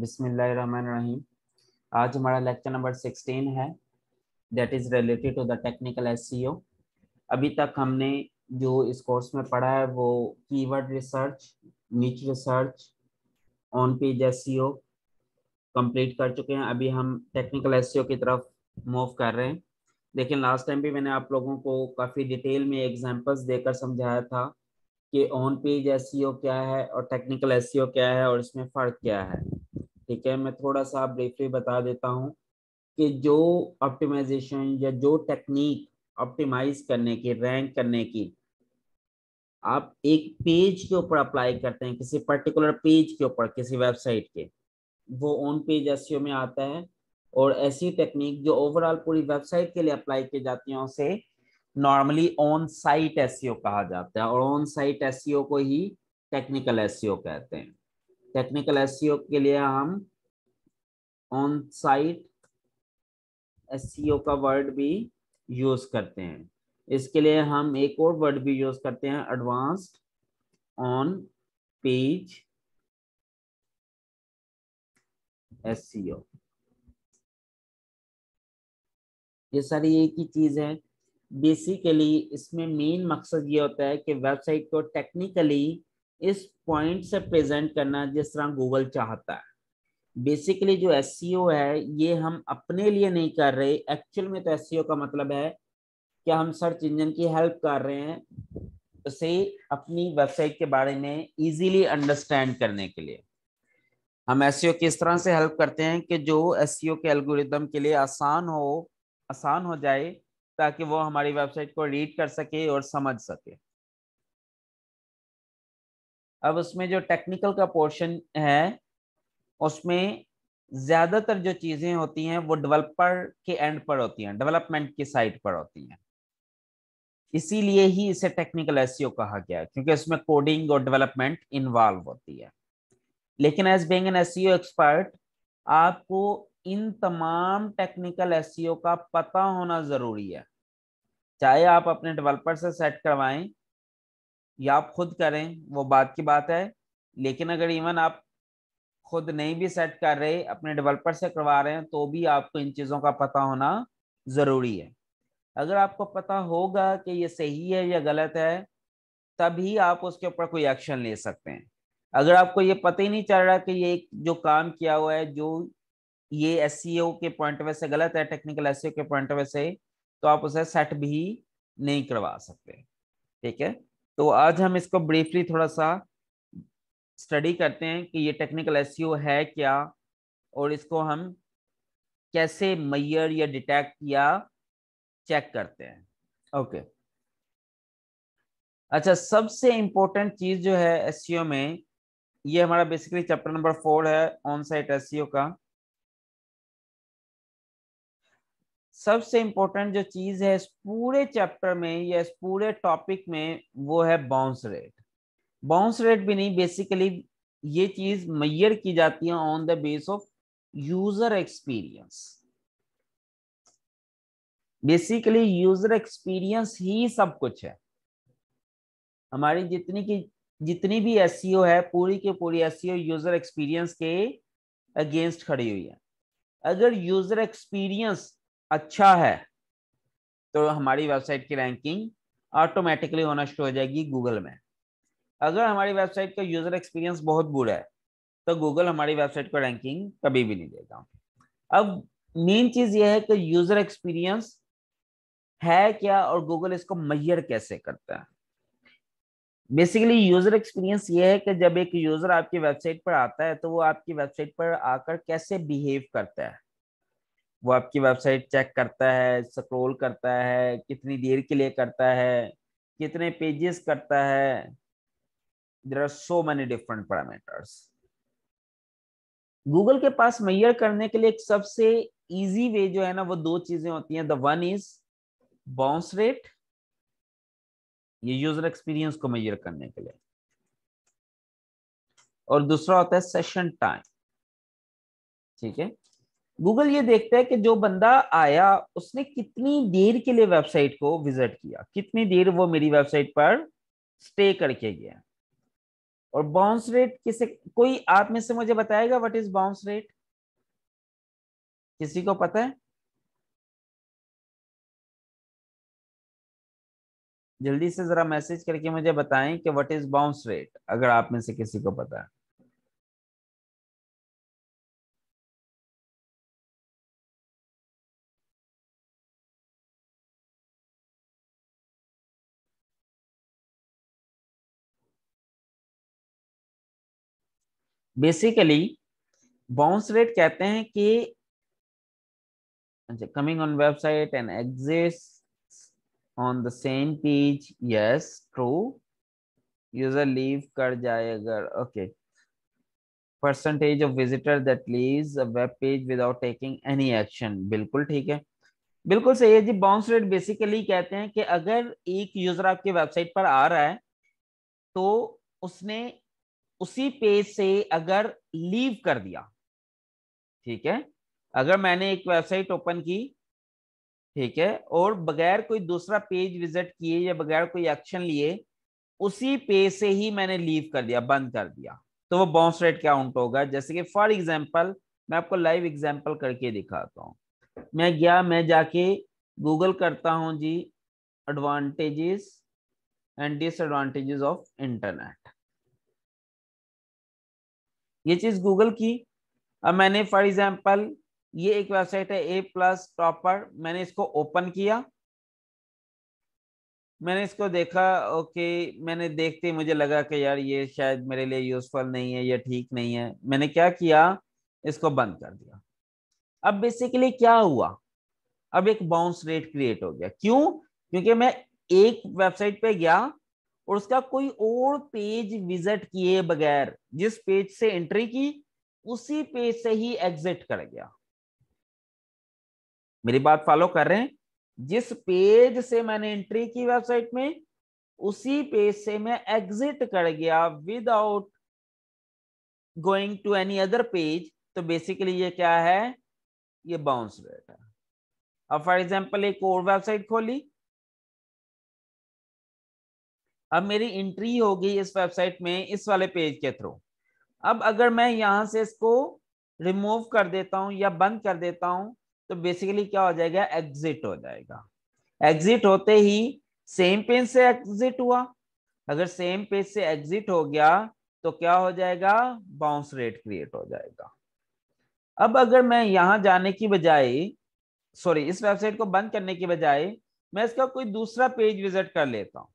बिसमीम आज हमारा लेक्चर नंबर 16 है that is related to the technical ओ अभी तक हमने जो इस कोर्स में पढ़ा है वो keyword research niche research on page ओ कंप्लीट कर चुके हैं अभी हम टेक्निकल ओ e की तरफ मूव कर रहे हैं लेकिन लास्ट टाइम भी मैंने आप लोगों को काफ़ी डिटेल में एग्जाम्पल्स देकर समझाया था कि ऑन पेज ओ क्या है और टेक्निकल ओ e क्या है और इसमें फ़र्क क्या है ठीक है मैं थोड़ा सा ब्रीफली बता देता हूँ कि जो ऑप्टिमाइजेशन या जो टेक्निक ऑप्टिमाइज करने की रैंक करने की आप एक पेज के ऊपर अप्लाई करते हैं किसी पर्टिकुलर पेज के ऊपर किसी वेबसाइट के वो ऑन पेज एस में आता है और ऐसी टेक्निक जो ओवरऑल पूरी वेबसाइट के लिए अप्लाई की जाती है उसे नॉर्मली ऑन साइट एस कहा जाता है और ऑन साइट एस को ही टेक्निकल एस कहते हैं टेक्निकल एस e के लिए हम ऑन साइट एस का वर्ड भी यूज करते हैं इसके लिए हम एक और वर्ड भी यूज करते हैं एडवांस्ड ऑन पेज एस ये सारी एक ही चीज है बेसिकली इसमें मेन मकसद ये होता है कि वेबसाइट को टेक्निकली इस पॉइंट से प्रेजेंट करना जिस तरह गूगल चाहता है बेसिकली जो एस e है ये हम अपने लिए नहीं कर रहे एक्चुअल में तो एस e का मतलब है कि हम सर्च इंजन की हेल्प कर रहे हैं उसे अपनी वेबसाइट के बारे में इजीली अंडरस्टैंड करने के लिए हम एस e किस तरह से हेल्प करते हैं कि जो एस के एल्गोरिदम के लिए आसान हो आसान हो जाए ताकि वो हमारी वेबसाइट को रीड कर सके और समझ सके अब उसमें जो टेक्निकल का पोर्शन है उसमें ज़्यादातर जो चीज़ें होती हैं वो डेवलपर के एंड पर होती हैं डेवलपमेंट की साइड पर होती हैं इसीलिए ही इसे टेक्निकल एस e कहा गया है क्योंकि इसमें कोडिंग और डेवलपमेंट इन्वॉल्व होती है लेकिन एज बेंग एन एस एक्सपर्ट आपको इन तमाम टेक्निकल एस e का पता होना ज़रूरी है चाहे आप अपने डेवलपर से सेट करवाएं या आप खुद करें वो बात की बात है लेकिन अगर इवन आप खुद नहीं भी सेट कर रहे अपने डेवलपर से करवा रहे हैं तो भी आपको इन चीज़ों का पता होना ज़रूरी है अगर आपको पता होगा कि ये सही है या गलत है तभी आप उसके ऊपर कोई एक्शन ले सकते हैं अगर आपको ये पता ही नहीं चल रहा कि ये जो काम किया हुआ है जो ये एस e के पॉइंट ऑफ व्यू से गलत है टेक्निकल एस e के पॉइंट ऑफ व्यू से तो आप उसे सेट भी नहीं करवा सकते ठीक है तो आज हम इसको ब्रीफली थोड़ा सा स्टडी करते हैं कि ये टेक्निकल एस e है क्या और इसको हम कैसे मैयर या डिटेक्ट या चेक करते हैं ओके okay. अच्छा सबसे इंपॉर्टेंट चीज जो है एस e में ये हमारा बेसिकली चैप्टर नंबर फोर है ऑन साइट एस का सबसे इंपॉर्टेंट जो चीज है इस पूरे चैप्टर में या इस पूरे टॉपिक में वो है बाउंस रेट बाउंस रेट भी नहीं बेसिकली ये चीज मैयर की जाती है on the base of user experience basically user experience ही सब कुछ है हमारी जितनी की जितनी भी एस e है पूरी की पूरी एस यूजर एक्सपीरियंस के अगेंस्ट खड़ी हुई है अगर यूजर एक्सपीरियंस अच्छा है तो हमारी वेबसाइट की रैंकिंग ऑटोमेटिकली होना शुरू हो जाएगी गूगल में अगर हमारी वेबसाइट का यूजर एक्सपीरियंस बहुत बुरा है तो गूगल हमारी वेबसाइट को रैंकिंग कभी भी नहीं देगा अब मेन चीज यह है कि यूजर एक्सपीरियंस है क्या और गूगल इसको मैयर कैसे करता है बेसिकली यूजर एक्सपीरियंस ये है कि जब एक यूजर आपकी वेबसाइट पर आता है तो वो आपकी वेबसाइट पर आकर कैसे बिहेव करता है वो आपकी वेबसाइट चेक करता है स्क्रोल करता है कितनी देर के लिए करता है कितने पेजेस करता है there are so many different parameters Google के पास मैयर करने के लिए एक सबसे इजी वे जो है ना वो दो चीजें होती हैं the one is bounce rate ये यूजर एक्सपीरियंस को मैयर करने के लिए और दूसरा होता है सेशन टाइम ठीक है गूगल ये देखता है कि जो बंदा आया उसने कितनी देर के लिए वेबसाइट को विजिट किया कितनी देर वो मेरी वेबसाइट पर स्टे करके गया और बाउंस रेट किसे कोई आप में से मुझे बताएगा व्हाट इज बाउंस रेट किसी को पता है जल्दी से जरा मैसेज करके मुझे बताएं कि व्हाट इज बाउंस रेट अगर आप में से किसी को पता है बेसिकली बाउंस रेट कहते हैं कि coming on website and exist on the same page yes true user leave कर जाए अगर okay percentage of visitor that leave a web page without taking any action बिल्कुल ठीक है बिल्कुल सही है जी बाउंस रेट बेसिकली कहते हैं कि अगर एक यूजर आपकी वेबसाइट पर आ रहा है तो उसने उसी पेज से अगर लीव कर दिया ठीक है अगर मैंने एक वेबसाइट ओपन की ठीक है और बगैर कोई दूसरा पेज विजिट किए या बगैर कोई एक्शन लिए उसी पेज से ही मैंने लीव कर दिया बंद कर दिया तो वो बाउंस रेट काउंट होगा जैसे कि फॉर एग्जाम्पल मैं आपको लाइव एग्जाम्पल करके दिखाता हूँ मैं गया मैं जाके गूगल करता हूँ जी advantages and disadvantages of internet ये चीज गूगल की अब मैंने फॉर एग्जाम्पल ये एक वेबसाइट है ए प्लस टॉपर मैंने इसको ओपन किया मैंने इसको देखा ओके मैंने देखते मुझे लगा कि यार ये शायद मेरे लिए यूजफुल नहीं है या ठीक नहीं है मैंने क्या किया इसको बंद कर दिया अब बेसिकली क्या हुआ अब एक बाउंस रेट क्रिएट हो गया क्यों क्योंकि मैं एक वेबसाइट पे गया और उसका कोई और पेज विजिट किए बगैर जिस पेज से एंट्री की उसी पेज से ही एग्जिट कर गया मेरी बात फॉलो कर रहे हैं जिस पेज से मैंने एंट्री की वेबसाइट में उसी पेज से मैं एग्जिट कर गया without going to any other page तो बेसिकली ये क्या है ये बाउंस रेट है अब फॉर एग्जाम्पल एक और वेबसाइट खोली अब मेरी एंट्री होगी इस वेबसाइट में इस वाले पेज के थ्रू अब अगर मैं यहाँ से इसको रिमूव कर देता हूँ या बंद कर देता हूँ तो बेसिकली क्या हो जाएगा एग्जिट हो जाएगा एग्जिट होते ही सेम पेज से एग्जिट हुआ अगर सेम पेज से एग्जिट हो गया तो क्या हो जाएगा बाउंस रेट क्रिएट हो जाएगा अब अगर मैं यहां जाने की बजाय सॉरी इस वेबसाइट को बंद करने की बजाय मैं इसका कोई दूसरा पेज विजिट कर लेता हूँ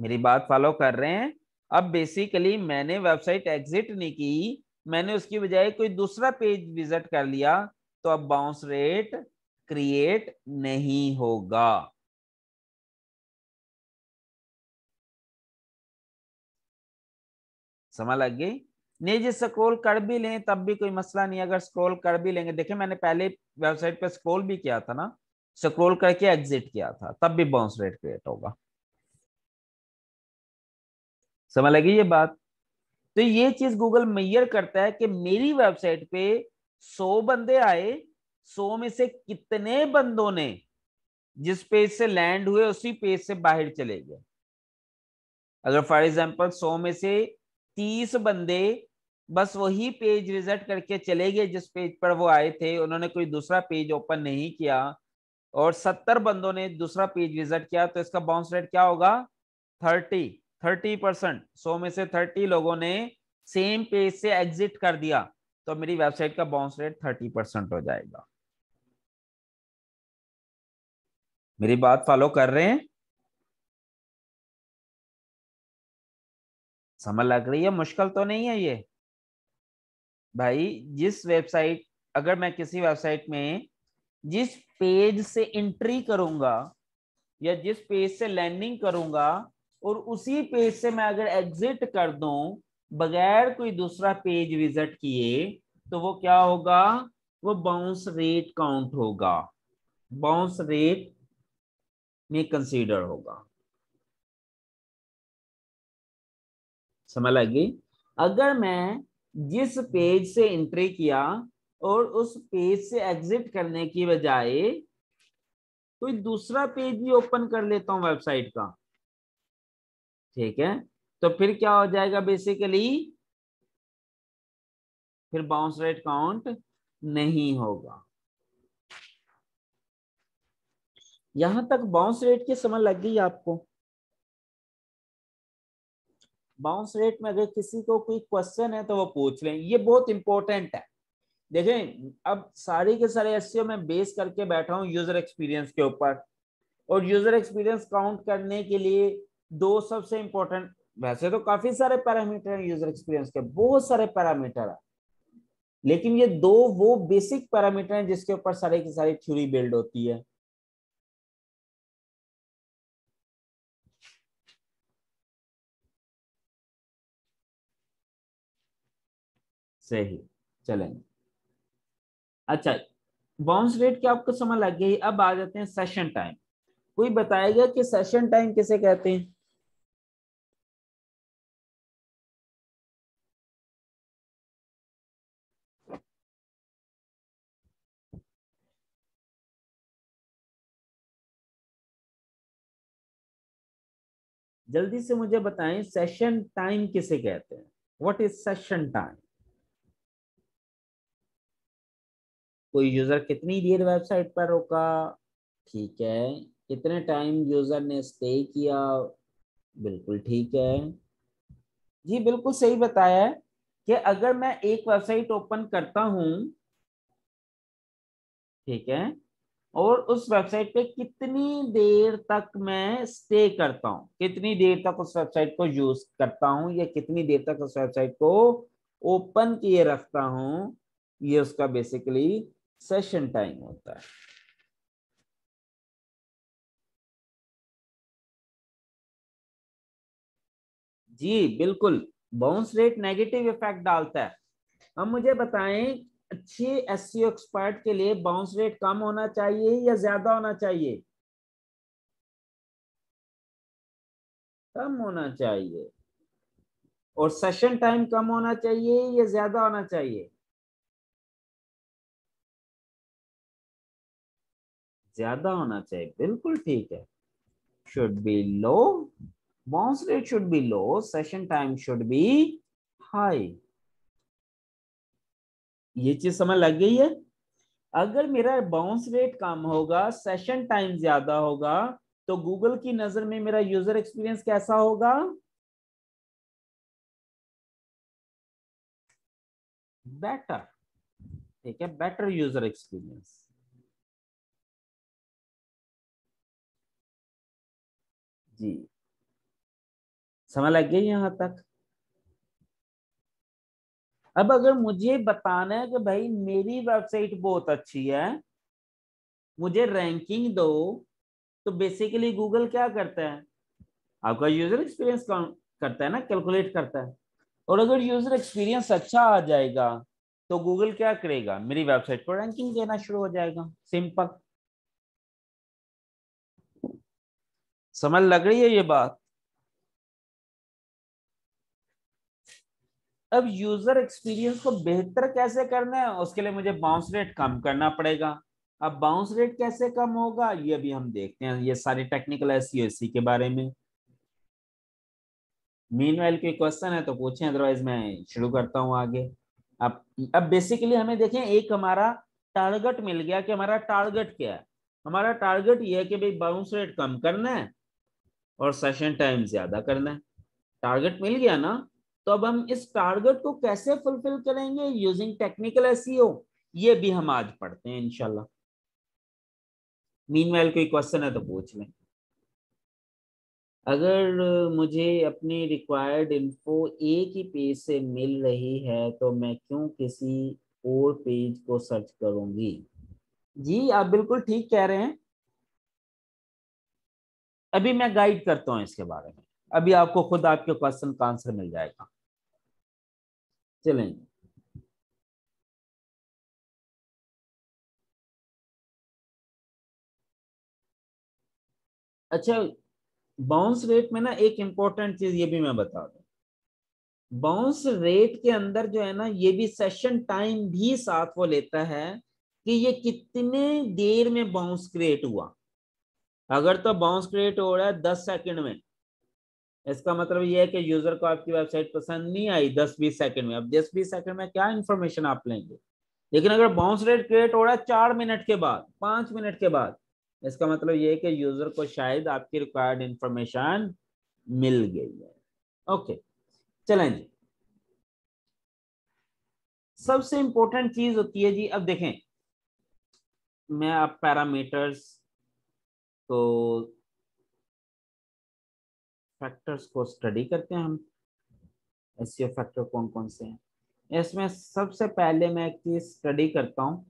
मेरी बात फॉलो कर रहे हैं अब बेसिकली मैंने वेबसाइट एग्जिट नहीं की मैंने उसकी बजाय कोई दूसरा पेज विजिट कर लिया तो अब बाउंस रेट क्रिएट नहीं होगा समझ लग गई नहीं जी स्क्रोल कर भी लें तब भी कोई मसला नहीं अगर स्क्रोल कर भी लेंगे देखिए मैंने पहले वेबसाइट पे स्क्रोल भी किया था ना स्क्रोल करके एग्जिट किया था तब भी बाउंस रेट क्रिएट होगा समझ लगी ये बात तो ये चीज गूगल मैयर करता है कि मेरी वेबसाइट पे सौ बंदे आए सौ में से कितने बंदों ने जिस पेज से लैंड हुए उसी पेज से बाहर चले गए अगर फॉर एग्जाम्पल सौ में से तीस बंदे बस वही पेज रिजल्ट करके चले गए जिस पेज पर वो आए थे उन्होंने कोई दूसरा पेज ओपन नहीं किया और सत्तर बंदों ने दूसरा पेज विजिट किया तो इसका बाउंस रेट क्या होगा थर्टी थर्टी परसेंट सौ में से थर्टी लोगों ने सेम पेज से एग्जिट कर दिया तो मेरी वेबसाइट का बाउंस रेट थर्टी परसेंट हो जाएगा मेरी बात फॉलो कर रहे हैं समझ लग रही है मुश्किल तो नहीं है ये भाई जिस वेबसाइट अगर मैं किसी वेबसाइट में जिस पेज से एंट्री करूंगा या जिस पेज से लैंडिंग करूंगा और उसी पेज से मैं अगर एग्जिट कर दूं बगैर कोई दूसरा पेज विजिट किए तो वो क्या होगा वो बाउंस रेट काउंट होगा बाउंस रेट में कंसीडर होगा समझ लगी अगर मैं जिस पेज से एंट्री किया और उस पेज से एग्जिट करने की बजाय कोई दूसरा पेज भी ओपन कर लेता हूं वेबसाइट का ठीक है तो फिर क्या हो जाएगा बेसिकली फिर बाउंस रेट काउंट नहीं होगा यहां तक बाउंस रेट की समझ लग गई आपको बाउंस रेट में अगर किसी को कोई क्वेश्चन है तो वो पूछ लें ये बहुत इंपॉर्टेंट है देखें अब सारे के सारे एस में बेस करके बैठा हूं यूजर एक्सपीरियंस के ऊपर और यूजर एक्सपीरियंस काउंट करने के लिए दो सबसे इंपॉर्टेंट वैसे तो काफी सारे पैरामीटर हैं यूजर एक्सपीरियंस के बहुत सारे पैरामीटर है लेकिन ये दो वो बेसिक पैरामीटर हैं जिसके ऊपर सारे की सारी थ्योरी बिल्ड होती है सही चलेंगे अच्छा बाउंस रेट क्या आपको समझ लग गई अब आ जाते हैं सेशन टाइम कोई बताएगा कि सेशन टाइम किसे कहते हैं जल्दी से मुझे बताएं सेशन टाइम किसे कहते हैं व्हाट इज सेशन टाइम कोई यूजर कितनी देर वेबसाइट पर रुका ठीक है कितने टाइम यूजर ने स्टे किया बिल्कुल ठीक है जी बिल्कुल सही बताया है कि अगर मैं एक वेबसाइट ओपन करता हूं ठीक है और उस वेबसाइट पे कितनी देर तक मैं स्टे करता हूँ कितनी देर तक उस वेबसाइट को यूज करता हूँ या कितनी देर तक उस वेबसाइट को ओपन किए रखता हूँ ये उसका बेसिकली सेशन टाइम होता है जी बिल्कुल बाउंस रेट नेगेटिव इफेक्ट डालता है अब मुझे बताएं अच्छे एस एक्सपर्ट के लिए बाउंस रेट कम होना चाहिए या ज्यादा होना चाहिए कम होना चाहिए और सेशन टाइम कम होना चाहिए या ज्यादा होना चाहिए ज्यादा होना चाहिए बिल्कुल ठीक है should be low bounce rate should be low session time should be high ये चीज समझ लग गई है अगर मेरा बाउंस रेट कम होगा सेशन टाइम ज्यादा होगा तो गूगल की नजर में मेरा यूजर एक्सपीरियंस कैसा होगा बेटर ठीक है बेटर यूजर एक्सपीरियंस जी समझ लग गई यहां तक अब अगर मुझे बताना है कि भाई मेरी वेबसाइट बहुत अच्छी है मुझे रैंकिंग दो तो बेसिकली गूगल क्या करता है आपका यूजर एक्सपीरियंस करता है ना कैलकुलेट करता है और अगर यूजर एक्सपीरियंस अच्छा आ जाएगा तो गूगल क्या करेगा मेरी वेबसाइट पर रैंकिंग देना शुरू हो जाएगा सिंपल समझ लग रही है ये बात अब यूजर एक्सपीरियंस को बेहतर कैसे करना है उसके लिए मुझे बाउंस रेट कम करना पड़ेगा अब बाउंस रेट कैसे कम होगा ये भी हम देखते हैं ये सारी टेक्निकल एससीओसी e के बारे में मीन वेल के क्वेश्चन है तो पूछें अदरवाइज मैं शुरू करता हूं आगे अब अब बेसिकली हमें देखें एक हमारा टारगेट मिल गया कि हमारा टारगेट क्या है हमारा टारगेट ये है कि भाई बाउंस रेट कम करना है और सेशन टाइम ज्यादा करना है टारगेट मिल गया ना तो अब हम इस टारगेट को कैसे फुलफिल करेंगे यूजिंग टेक्निकल एसईओ ये भी हम आज पढ़ते हैं इनशाला मीन कोई क्वेश्चन है तो पूछ लें अगर मुझे अपनी रिक्वायर्ड इन्फो एक ही पेज से मिल रही है तो मैं क्यों किसी और पेज को सर्च करूंगी जी आप बिल्कुल ठीक कह रहे हैं अभी मैं गाइड करता हूं इसके बारे में अभी आपको खुद आपके क्वेश्चन का आंसर मिल जाएगा चलें अच्छा बाउंस रेट में ना एक इंपॉर्टेंट चीज ये भी मैं बता दू बाउंस रेट के अंदर जो है ना ये भी सेशन टाइम भी साथ वो लेता है कि ये कितने देर में बाउंस क्रिएट हुआ अगर तो बाउंस क्रिएट हो रहा है दस सेकंड में इसका मतलब ये है कि यूजर को आपकी वेबसाइट पसंद नहीं आई दस बीस सेकंड में अब दस बीस सेकंड में क्या इन्फॉर्मेशन आप लेंगे लेकिन अगर बाउंस रेट क्रिएट हो रहा है चार मिनट के बाद पांच मिनट के बाद इसका मतलब ये है कि यूजर को शायद आपकी रिक्वायर्ड इंफॉर्मेशन मिल गई है ओके चलें जी सबसे इंपॉर्टेंट चीज होती है जी अब देखें मैं आप पैरामीटर्स को तो फैक्टर्स को स्टडी करते हैं हम एस फैक्टर कौन कौन से हैं इसमें सबसे पहले मैं एक चीज स्टडी करता हूं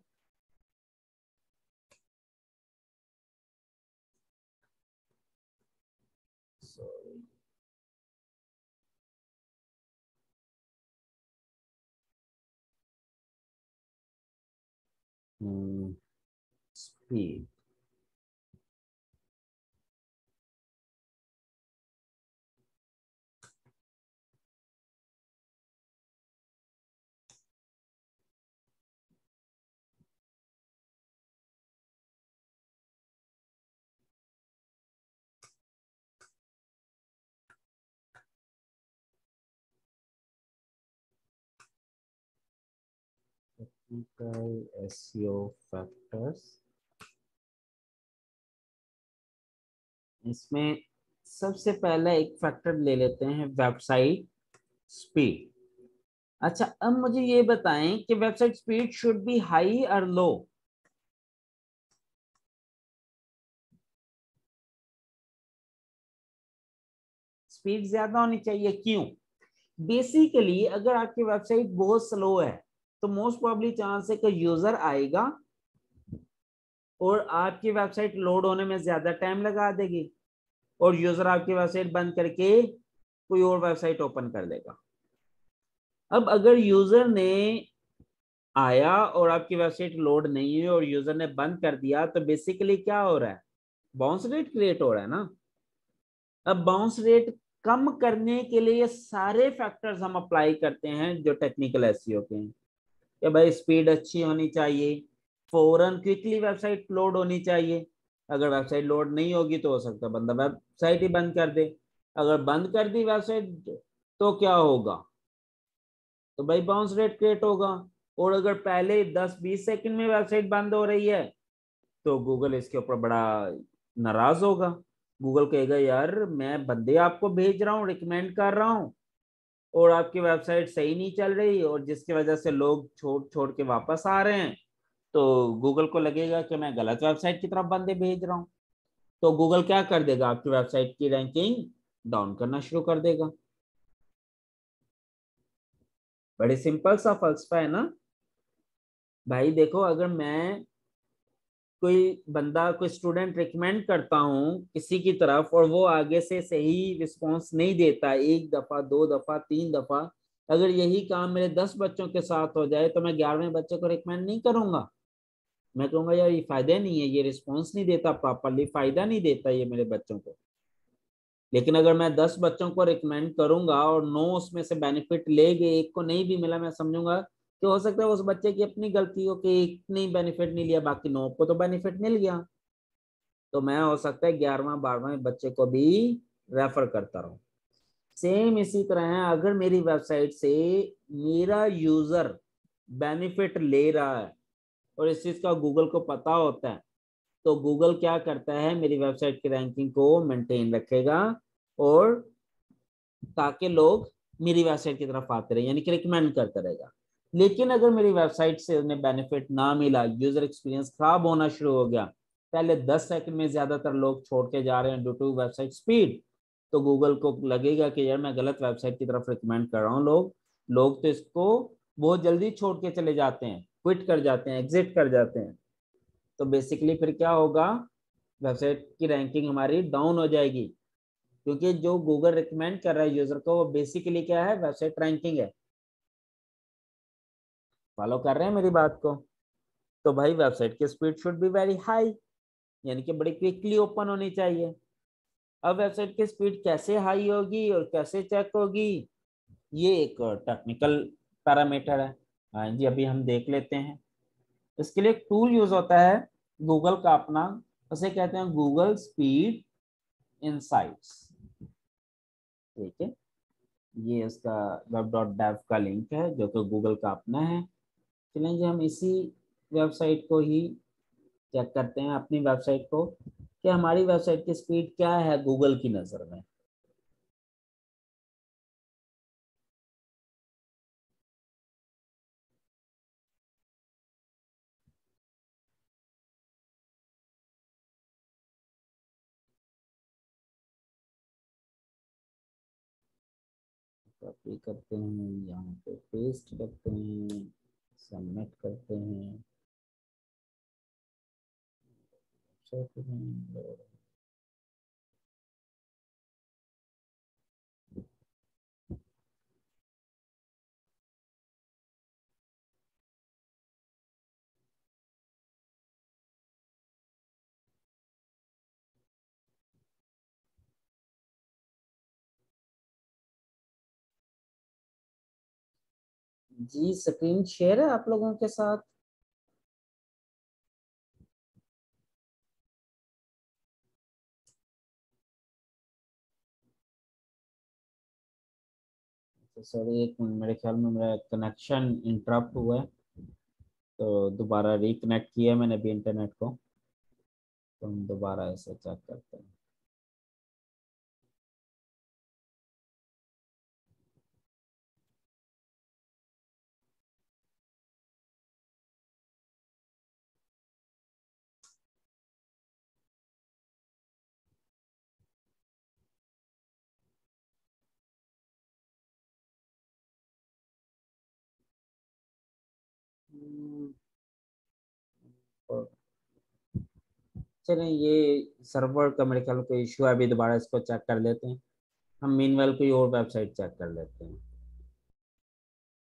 स्पीड critical SEO factors. इसमें सबसे पहला एक फैक्टर ले लेते हैं वेबसाइट स्पीड अच्छा अब मुझे ये बताएं कि website speed should be high और लो स्पीड ज्यादा होनी चाहिए क्यों बेसिकली अगर आपकी वेबसाइट बहुत स्लो है तो मोस्ट प्रॉब्ली चांस है कि यूजर आएगा और आपकी वेबसाइट लोड होने में ज्यादा टाइम लगा देगी और यूजर आपकी वेबसाइट बंद करके कोई और वेबसाइट ओपन कर देगा अब अगर यूजर ने आया और आपकी वेबसाइट लोड नहीं हुई और यूजर ने बंद कर दिया तो बेसिकली क्या हो रहा है बाउंस रेट क्रिएट हो रहा है ना अब बाउंस रेट कम करने के लिए सारे फैक्टर्स हम अप्लाई करते हैं जो टेक्निकल एस e के हैं कि भाई स्पीड अच्छी होनी चाहिए फौरन क्विकली वेबसाइट लोड होनी चाहिए अगर वेबसाइट लोड नहीं होगी तो हो सकता है बंदा वेबसाइट ही बंद कर दे अगर बंद कर दी वेबसाइट तो क्या होगा तो भाई बाउंस रेट क्रिएट होगा और अगर पहले 10-20 सेकंड में वेबसाइट बंद हो रही है तो गूगल इसके ऊपर बड़ा नाराज होगा गूगल कहेगा यार मैं बंदे आपको भेज रहा हूँ रिकमेंड कर रहा हूँ और आपकी वेबसाइट सही नहीं चल रही और जिसकी वजह से लोग छोड़ छोड़ के वापस आ रहे हैं तो गूगल को लगेगा कि मैं गलत वेबसाइट की तरफ बंदे भेज रहा हूँ तो गूगल क्या कर देगा आपकी वेबसाइट की रैंकिंग डाउन करना शुरू कर देगा बड़े सिंपल सा फलसफा है ना भाई देखो अगर मैं कोई बंदा कोई स्टूडेंट रिकमेंड करता हूँ किसी की तरफ और वो आगे से सही रिस्पॉन्स नहीं देता एक दफ़ा दो दफ़ा तीन दफ़ा अगर यही काम मेरे दस बच्चों के साथ हो जाए तो मैं ग्यारहवें बच्चे को रिकमेंड नहीं करूँगा मैं कहूँगा यार ये फ़ायदा नहीं है ये रिस्पॉन्स नहीं देता प्रॉपरली फ़ायदा नहीं देता ये मेरे बच्चों को लेकिन अगर मैं दस बच्चों को रिकमेंड करूंगा और नौ उसमें से बेनिफिट ले गए एक को नहीं भी मिला मैं समझूंगा तो हो सकता है उस बच्चे की अपनी गलती हो कि एक नहीं बेनिफिट नहीं लिया बाकी नौ को तो बेनिफिट मिल गया तो मैं हो सकता है ग्यारहवा बारहवा बच्चे को भी रेफर करता रहूं सेम इसी तरह है अगर मेरी वेबसाइट से मेरा यूजर बेनिफिट ले रहा है और इस चीज का गूगल को पता होता है तो गूगल क्या करता है मेरी वेबसाइट की रैंकिंग को मेंटेन रखेगा और ताकि लोग मेरी वेबसाइट की तरफ आते रहे यानी कि रिकमेंड करता रहेगा लेकिन अगर मेरी वेबसाइट से उन्हें बेनिफिट ना मिला यूजर एक्सपीरियंस खराब होना शुरू हो गया पहले 10 सेकंड में ज्यादातर लोग छोड़ के जा रहे हैं ड्यू टू वेबसाइट स्पीड तो गूगल को लगेगा कि यार मैं गलत वेबसाइट की तरफ रिकमेंड कर रहा हूँ लोग लोग तो इसको बहुत जल्दी छोड़ के चले जाते हैं क्विट कर जाते हैं एग्जिट कर जाते हैं तो बेसिकली फिर क्या होगा वेबसाइट की रैंकिंग हमारी डाउन हो जाएगी क्योंकि जो गूगल रिकमेंड कर रहा है यूजर को वो बेसिकली क्या है वेबसाइट रैंकिंग है फॉलो कर रहे हैं मेरी बात को तो भाई वेबसाइट की speed should be very high यानी कि बड़ी क्विकली ओपन होनी चाहिए अब वेबसाइट की स्पीड कैसे हाई होगी और कैसे चेक होगी ये एक टेक्निकल पैरामीटर है हाँ जी अभी हम देख लेते हैं इसके लिए टूल यूज होता है गूगल का अपना उसे कहते हैं गूगल स्पीड इनसाइट्स ठीक है ये इसका वेब डॉट डेव का लिंक है जो कि गूगल का अपना है चलें जी हम इसी वेबसाइट को ही चेक करते हैं अपनी वेबसाइट को कि हमारी वेबसाइट की स्पीड क्या है गूगल की नज़र में कॉपी करते हैं यहाँ पे पेस्ट करते हैं सबमिट करते हैं जी स्क्रीन शेयर है आप लोगों के साथ तो सॉरी एक मिनट मेरे ख्याल में मेरा कनेक्शन इंटरप्ट हुआ है तो दोबारा रिकनेक्ट किया मैंने अभी इंटरनेट को तो हम दोबारा ऐसे चेक करते हैं चलें ये सर्वर का मेरे ख्याल कोई इशू है अभी दोबारा इसको चेक कर लेते हैं हम मीनवेल कोई और वेबसाइट चेक कर लेते हैं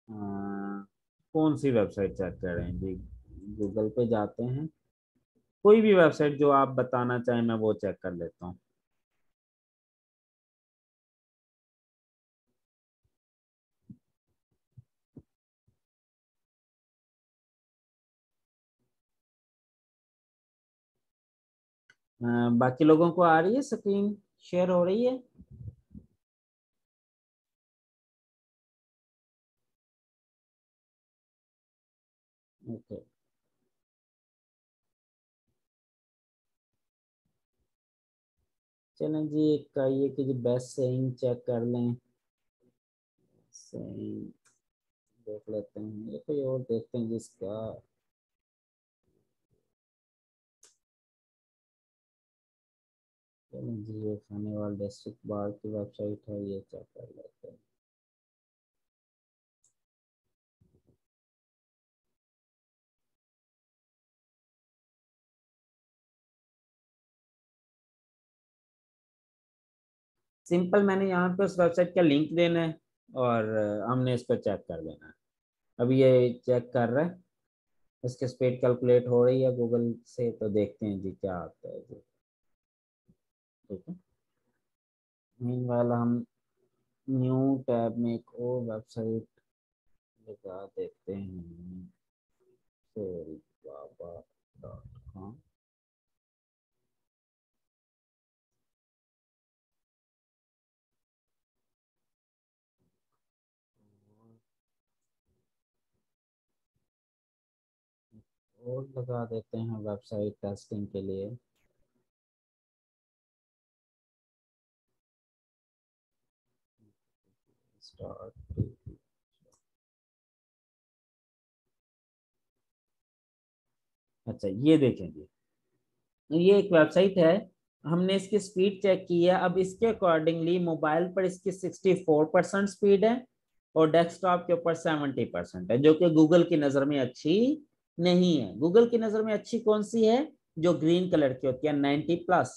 आ, कौन सी वेबसाइट चेक कर रहे हैं जी गूगल पे जाते हैं कोई भी वेबसाइट जो आप बताना चाहें मैं वो चेक कर लेता हूँ Ah, बाकी लोगों को आ रही है स्क्रीन शेयर हो रही है ओके चलें जी एक कहिए कि जी बेस्ट सेइंग चेक कर लें सेइंग देख लेते हैं ये कोई और देखते हैं जिसका जी ये खानेवाल डिस्ट्रिक्ट बार की वेबसाइट है ये चेक कर लेते हैं सिंपल मैंने यहाँ पे उस वेबसाइट का लिंक देना है और हमने इसको चेक कर देना है अब ये चेक कर रहा है इसके स्पीड कैलकुलेट हो रही है गूगल से तो देखते हैं जी क्या आता है जी ठीक है मीन वाला हम न्यू टैब में एक और वेबसाइट लगा देते हैं और लगा देते हैं वेबसाइट टेस्टिंग के लिए start. अच्छा ये देखेंगे तो ये एक वेबसाइट है हमने इसकी स्पीड चेक की है अब इसके अकॉर्डिंगली मोबाइल पर इसकी 64 परसेंट स्पीड है और डेस्कटॉप के ऊपर 70 परसेंट है जो कि गूगल की नज़र में अच्छी नहीं है गूगल की नज़र में अच्छी कौन सी है जो ग्रीन कलर की होती है 90 प्लस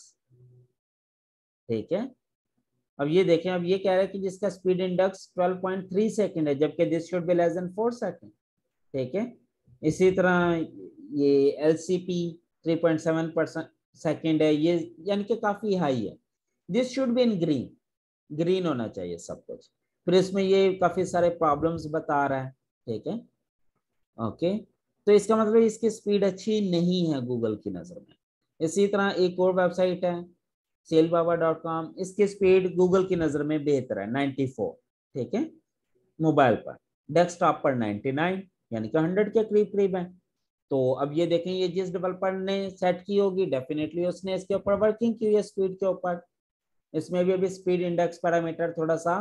ठीक है अब ये देखें अब ये कह रहा है कि जिसका स्पीड इंडक्स 12.3 सेकंड है जबकि this should be less than four second ठीक है इसी तरह ये L C P three point seven percent second है ये यानी कि काफ़ी हाई है this should be in green green होना चाहिए सब कुछ फिर इसमें ये काफ़ी सारे प्रॉब्लम्स बता रहा है ठीक है ओके तो इसका मतलब इसकी स्पीड अच्छी नहीं है गूगल की नज़र में इसी तरह एक और वेबसाइट है सेल बाबा डॉट कॉम इसके स्पीड गूगल की नज़र में बेहतर है नाइन्टी फोर ठीक है मोबाइल पर डेस्कटॉप पर नाइन्टी नाइन यानी कि हंड्रेड के करीब करीब है तो अब ये देखें ये जिस डेवलपर ने सेट की होगी डेफिनेटली उसने इसके ऊपर वर्किंग की हुई है स्पीड के ऊपर इसमें भी अभी स्पीड इंडेक्स पैरामीटर थोड़ा सा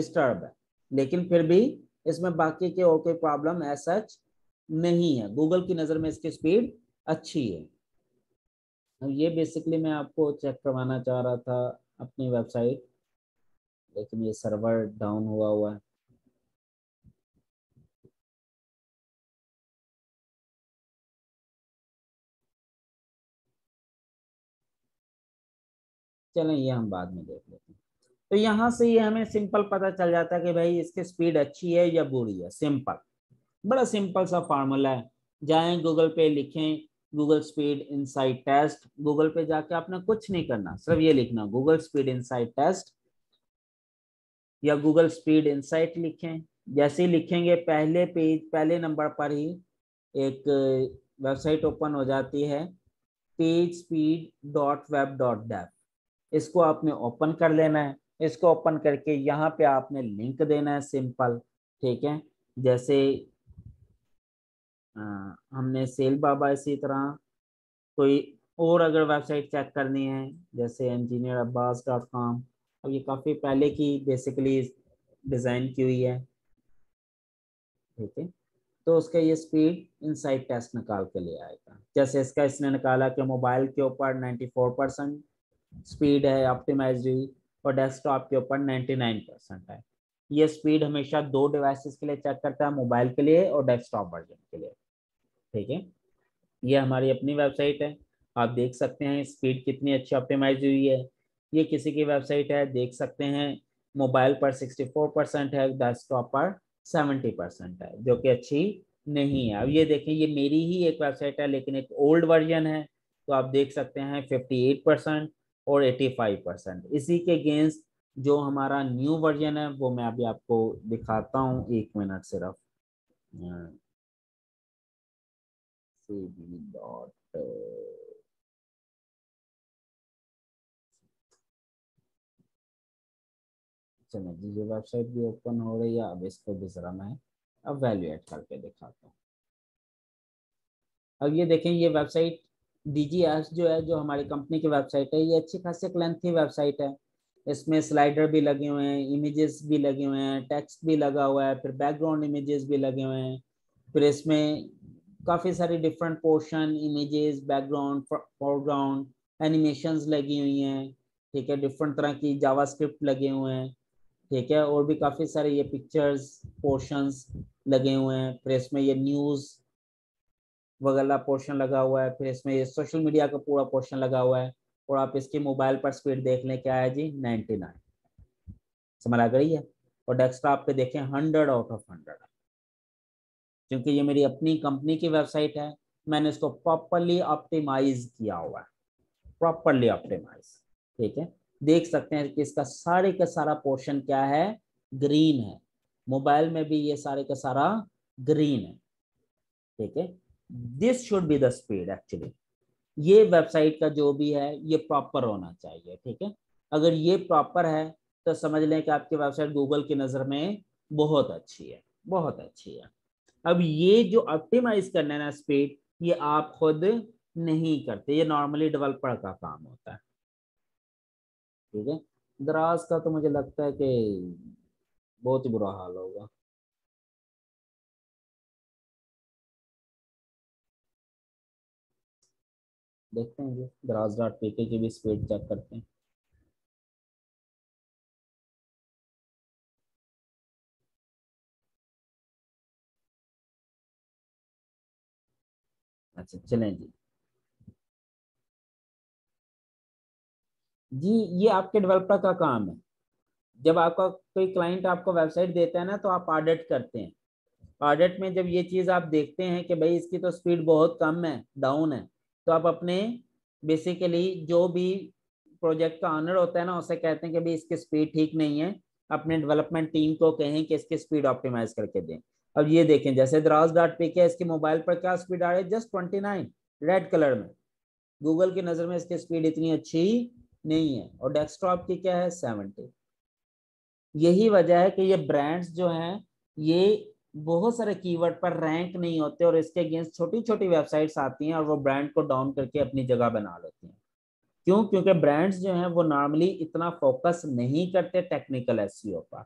डिस्टर्ब है लेकिन फिर भी इसमें बाकी के और कोई प्रॉब्लम एज सच नहीं है गूगल की नज़र में इसकी स्पीड अच्छी है तो ये बेसिकली मैं आपको चेक करवाना चाह रहा था अपनी वेबसाइट लेकिन ये सर्वर डाउन हुआ हुआ है चलें ये हम बाद में देख लेते हैं तो यहाँ से ये हमें सिंपल पता चल जाता है कि भाई इसकी स्पीड अच्छी है या बुरी है सिंपल बड़ा सिंपल सा फार्मूला है जाएं गूगल पे लिखें Google speed insight test Google पे जाके आपने कुछ नहीं करना सिर्फ ये लिखना गूगल स्पीड इनसाइट टेस्ट या गूगल स्पीड इनसाइट लिखें जैसे ही लिखेंगे पहले पेज पहले नंबर पर ही एक वेबसाइट ओपन हो जाती है page speed dot web dot dev इसको आपने ओपन कर लेना है इसको ओपन करके यहाँ पे आपने लिंक देना है सिंपल ठीक है जैसे हाँ, हमने सेल बाबा इसी तरह कोई और अगर वेबसाइट चेक करनी है जैसे इंजीनियर अब्बास डॉट कॉम अब ये काफ़ी पहले की बेसिकली डिज़ाइन की हुई है ठीक है तो उसका ये स्पीड इनसाइट टेस्ट निकाल के ले आएगा जैसे इसका इसने निकाला कि मोबाइल के ऊपर 94 परसेंट स्पीड है ऑप्टिमाइज हुई और डेस्कटॉप के ऊपर 99 परसेंट है ये स्पीड हमेशा दो डिवाइसेस के लिए चेक करता है मोबाइल के लिए और डेस्कटॉप वर्जन के लिए ठीक है ये हमारी अपनी वेबसाइट है आप देख सकते हैं स्पीड कितनी अच्छी ऑप्टिमाइज हुई है ये किसी की वेबसाइट है देख सकते हैं मोबाइल पर 64 परसेंट है डेस्कटॉप पर 70 परसेंट है जो कि अच्छी नहीं है अब ये देखें ये मेरी ही एक वेबसाइट है लेकिन एक ओल्ड वर्जन है तो आप देख सकते हैं 58 परसेंट और 85 परसेंट इसी के अगेंस्ट जो हमारा न्यू वर्जन है वो मैं अभी आपको दिखाता हूँ एक मिनट सिर्फ हाँ। we not चलो जी ये वेबसाइट भी ओपन हो रही है अब इसको भी ज़रा मैं अब वैल्यू एड करके दिखाता हूँ अब ये देखें ये वेबसाइट डी जो है जो हमारी कंपनी की वेबसाइट है ये अच्छी खासी लेंथी वेबसाइट है इसमें स्लाइडर भी लगे हुए हैं इमेजेस भी लगे हुए हैं टेक्स्ट भी लगा हुआ है फिर बैकग्राउंड इमेजेस भी लगे हुए हैं फिर इसमें काफ़ी सारी different portion images background foreground animation लगी हुई हैं ठीक है डिफरेंट तरह की जावास्क्रिप्ट लगे हुए हैं ठीक है और भी काफ़ी सारे ये पिक्चर्स पोर्शंस लगे हुए हैं फिर इसमें ये न्यूज़ वगैरह पोर्शन लगा हुआ है फिर इसमें ये सोशल मीडिया का पूरा पोर्शन लगा हुआ है और आप इसके मोबाइल पर स्पीड देख लें क्या है जी नाइनटी नाइन समझ आ गई है और डेस्कटॉप पे देखें हंड्रेड आउट ऑफ हंड्रेड क्योंकि ये मेरी अपनी कंपनी की वेबसाइट है मैंने इसको प्रॉपरली ऑप्टिमाइज किया हुआ है प्रॉपरली ऑप्टिमाइज ठीक है देख सकते हैं कि इसका सारे का सारा पोर्शन क्या है ग्रीन है मोबाइल में भी ये सारे का सारा ग्रीन है ठीक है this should be the speed actually ये वेबसाइट का जो भी है ये प्रॉपर होना चाहिए ठीक है अगर ये प्रॉपर है तो समझ लें कि आपकी वेबसाइट गूगल की नज़र में बहुत अच्छी है बहुत अच्छी है अब ये जो ऑप्टिमाइज करना है ना स्पीड ये आप खुद नहीं करते ये नॉर्मली डेवलपर का काम होता है ठीक है दराज का तो मुझे लगता है कि बहुत ही बुरा हाल होगा देखते हैं जी दराज डॉट पीके की भी स्पीड चेक करते हैं अच्छा चलें जी जी ये आपके डेवलपर का काम है जब आपका कोई क्लाइंट आपको वेबसाइट देता है ना तो आप ऑडिट करते हैं ऑडिट में जब ये चीज़ आप देखते हैं कि भाई इसकी तो स्पीड बहुत कम है डाउन है तो आप अपने बेसिकली जो भी प्रोजेक्ट का ऑनर होता है ना उसे कहते हैं कि भाई इसकी स्पीड ठीक नहीं है अपने डेवलपमेंट टीम को कहें कि इसकी स्पीड ऑप्टिमाइज करके दें अब ये देखें जैसे द्रास डॉट पे क्या इसके मोबाइल पर क्या स्पीड आ रही है just twenty nine red colour में गूगल की नज़र में इसकी स्पीड इतनी अच्छी नहीं है और डेस्कटॉप की क्या है सेवनटी यही वजह है कि ये ब्रांड्स जो हैं ये बहुत सारे कीवर्ड पर रैंक नहीं होते और इसके अगेंस्ट छोटी छोटी वेबसाइट्स आती हैं और वो ब्रांड को डाउन करके अपनी जगह बना लेती हैं क्यों क्योंकि ब्रांड्स जो हैं वो नॉर्मली इतना फोकस नहीं करते टेक्निकल एस e पर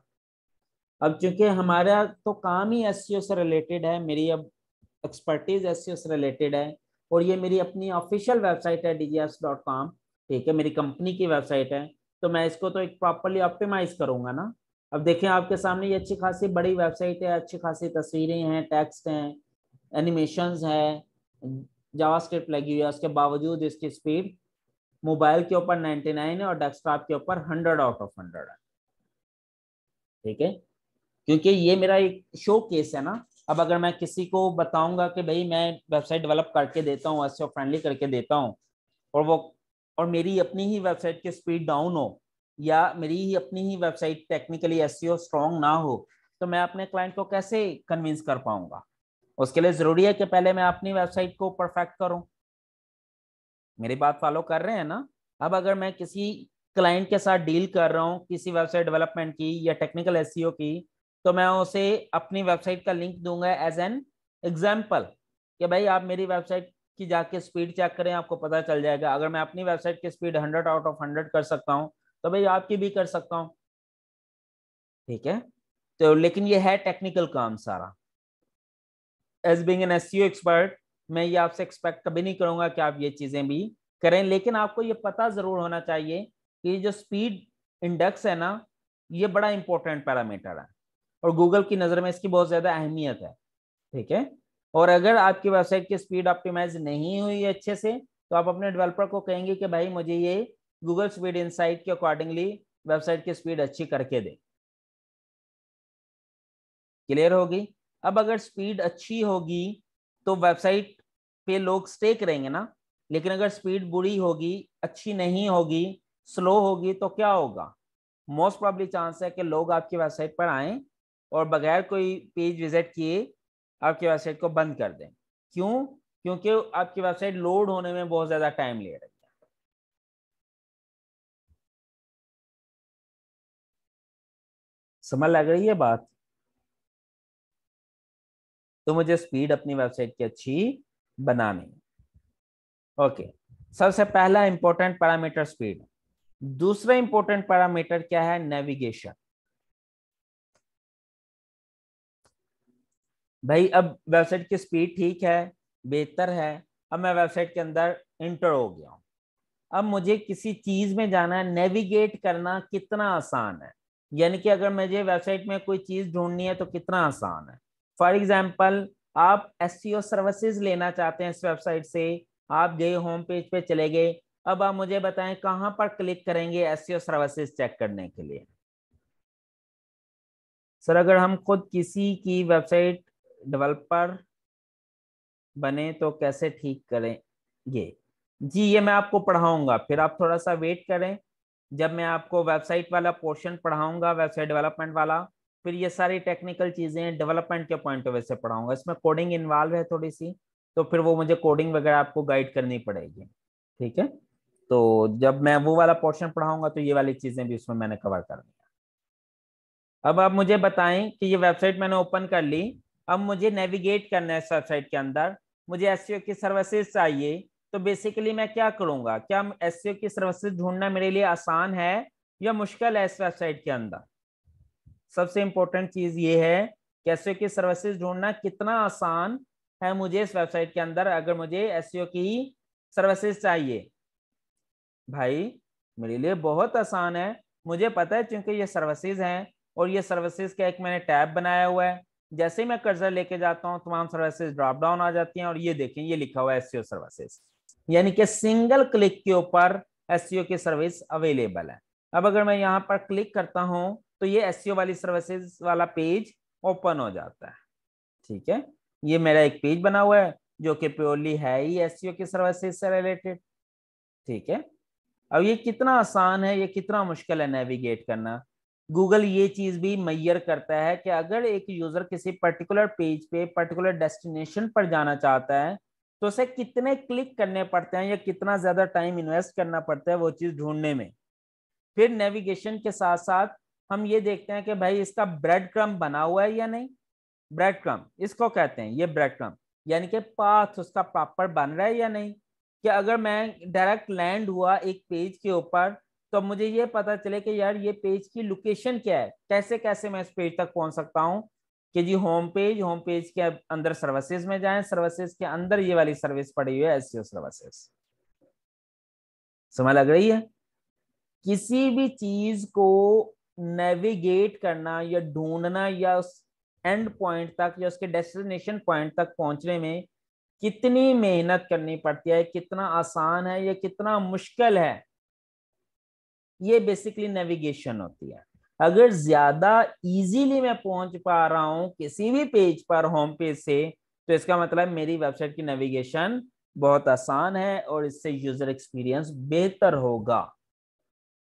अब चूंकि हमारा तो काम ही एस e से रिलेटेड है मेरी अब एक्सपर्टीज एस e से रिलेटेड है और ये मेरी अपनी ऑफिशियल वेबसाइट है डीजीएस डॉट कॉम ठीक है मेरी कंपनी की वेबसाइट है तो मैं इसको तो एक प्रॉपरली ऑप्टिमाइज करूंगा ना अब देखें आपके सामने ये अच्छी खासी बड़ी वेबसाइट है अच्छी खासी तस्वीरें हैं टेक्स्ट हैं है हैं जावास्क्रिप्ट लगी हुई है उसके बावजूद इसकी स्पीड मोबाइल के ऊपर 99 है और डेस्कटॉप के ऊपर 100 आउट ऑफ 100 है ठीक है क्योंकि ये मेरा एक शो केस है ना अब अगर मैं किसी को बताऊंगा कि भाई मैं वेबसाइट डेवलप करके देता हूँ ऐसे फ्रेंडली करके देता हूँ और वो और मेरी अपनी ही वेबसाइट की स्पीड डाउन हो या मेरी ही अपनी ही वेबसाइट टेक्निकली एस स्ट्रॉन्ग ना हो तो मैं अपने क्लाइंट को कैसे कन्विंस कर पाऊंगा उसके लिए ज़रूरी है कि पहले मैं अपनी वेबसाइट को परफेक्ट करूं मेरी बात फॉलो कर रहे हैं ना अब अगर मैं किसी क्लाइंट के साथ डील कर रहा हूं किसी वेबसाइट डेवलपमेंट की या टेक्निकल एस की तो मैं उसे अपनी वेबसाइट का लिंक दूंगा एज एन एग्जाम्पल कि भाई आप मेरी वेबसाइट की जाके स्पीड चेक करें आपको पता चल जाएगा अगर मैं अपनी वेबसाइट की speed hundred out of hundred कर सकता हूँ तो भाई आपकी भी कर सकता हूँ ठीक है तो लेकिन ये है टेक्निकल काम सारा as being an S expert मैं ये आपसे एक्सपेक्ट कभी नहीं करूंगा कि आप ये चीज़ें भी करें लेकिन आपको ये पता ज़रूर होना चाहिए कि जो स्पीड इंडेक्स है ना ये बड़ा इंपॉर्टेंट पैरामीटर है और गूगल की नज़र में इसकी बहुत ज़्यादा अहमियत है ठीक है और अगर आपकी वेबसाइट की स्पीड ऑप्टिमाइज नहीं हुई अच्छे से तो आप अपने डेवलपर को कहेंगे कि भाई मुझे ये गूगल स्पीड इंसाइट के अकॉर्डिंगली वेबसाइट की स्पीड अच्छी करके दे क्लियर होगी अब अगर स्पीड अच्छी होगी तो वेबसाइट पे लोग स्टे करेंगे ना लेकिन अगर स्पीड बुरी होगी अच्छी नहीं होगी स्लो होगी तो क्या होगा मोस्ट प्रॉब्ली चांस है कि लोग आपकी वेबसाइट पर आए और बगैर कोई पेज विजिट किए आपकी वेबसाइट को बंद कर दें क्यों क्योंकि आपकी वेबसाइट लोड होने में बहुत ज़्यादा टाइम ले रही है समझ लग रही है बात तो मुझे स्पीड अपनी वेबसाइट की अच्छी बनानी ओके सबसे पहला इंपॉर्टेंट पैरामीटर स्पीड दूसरा इंपॉर्टेंट पैरामीटर क्या है नेविगेशन भाई अब वेबसाइट की स्पीड ठीक है बेहतर है अब मैं वेबसाइट के अंदर इंटर हो गया हूँ अब मुझे किसी चीज में जाना है नेविगेट करना कितना आसान है यानी कि अगर मुझे वेबसाइट में कोई चीज ढूंढनी है तो कितना आसान है फॉर एग्जाम्पल आप एस सर्विसेज e लेना चाहते हैं इस वेबसाइट से आप गए होम पेज पे चले गए अब आप मुझे बताएं कहाँ पर क्लिक करेंगे एस सर्विसेज चेक करने के लिए सर अगर हम खुद किसी की वेबसाइट डेवलपर बने तो कैसे ठीक करें ये जी ये मैं आपको पढ़ाऊंगा फिर आप थोड़ा सा वेट करें जब मैं आपको वेबसाइट वाला पोर्शन पढ़ाऊंगा वेबसाइट डेवलपमेंट वाला फिर ये सारी टेक्निकल चीज़ें डेवलपमेंट के पॉइंट ऑफ व्यू से पढ़ाऊंगा इसमें कोडिंग इन्वॉल्व है थोड़ी सी तो फिर वो मुझे कोडिंग वगैरह आपको गाइड करनी पड़ेगी ठीक है तो जब मैं वो वाला पोर्शन पढ़ाऊंगा तो ये वाली चीज़ें भी उसमें मैंने कवर कर लिया अब आप मुझे बताएं कि ये वेबसाइट मैंने ओपन कर ली अब मुझे नेविगेट करना है इस वेबसाइट के अंदर मुझे एस e की सर्विसेज चाहिए तो बेसिकली मैं क्या करूँगा क्या एस e की सर्विसेज ढूंढना मेरे लिए आसान है या मुश्किल है इस वेबसाइट के अंदर सबसे इम्पोर्टेंट चीज़ ये है कि एस e की सर्विसेज ढूंढना कितना आसान है मुझे इस वेबसाइट के अंदर अगर मुझे एस की सर्विसेज चाहिए भाई मेरे लिए बहुत आसान है मुझे पता है क्योंकि ये सर्विसेज हैं और ये सर्विसेज का एक मैंने टैब बनाया हुआ है जैसे ही मैं कर्जा लेके जाता हूँ तमाम सर्विसेज ड्रॉप डाउन आ जाती हैं और ये देखें ये लिखा हुआ है एस सर्विसेज यानी कि सिंगल क्लिक के ऊपर एस की सर्विस अवेलेबल है अब अगर मैं यहाँ पर क्लिक करता हूँ तो ये एस वाली सर्विसेज वाला पेज ओपन हो जाता है ठीक है ये मेरा एक पेज बना हुआ है जो कि प्योरली है ही एस की सर्विसेज से रिलेटेड ठीक है अब ये कितना आसान है ये कितना मुश्किल है नेविगेट करना गूगल ये चीज भी मैयर करता है कि अगर एक यूजर किसी पर्टिकुलर पेज पे पर्टिकुलर डेस्टिनेशन पर जाना चाहता है तो उसे कितने क्लिक करने पड़ते हैं या कितना ज्यादा टाइम इन्वेस्ट करना पड़ता है वो चीज ढूंढने में फिर नेविगेशन के साथ साथ हम ये देखते हैं कि भाई इसका ब्रेड क्रम बना हुआ है या नहीं ब्रेड क्रम इसको कहते हैं ये ब्रेड क्रम यानी कि पाथ उसका प्रॉपर बन रहा है या नहीं कि अगर मैं डायरेक्ट लैंड हुआ एक पेज के ऊपर तो मुझे ये पता चले कि यार ये पेज की लोकेशन क्या है कैसे कैसे मैं इस पेज तक पहुंच सकता हूं कि जी होम पेज होम पेज के अंदर सर्विसेज में जाएं सर्विसेज के अंदर ये वाली सर्विस पड़ी हुई है एस सर्विसेज e समझ लग रही है किसी भी चीज को नेविगेट करना या ढूंढना या उस एंड पॉइंट तक या उसके डेस्टिनेशन पॉइंट तक पहुंचने में कितनी मेहनत करनी पड़ती है कितना आसान है या कितना मुश्किल है ये बेसिकली नेविगेशन होती है अगर ज्यादा इजीली मैं पहुंच पा रहा हूं किसी भी पेज पर होम पेज से तो इसका मतलब मेरी वेबसाइट की नेविगेशन बहुत आसान है और इससे यूजर एक्सपीरियंस बेहतर होगा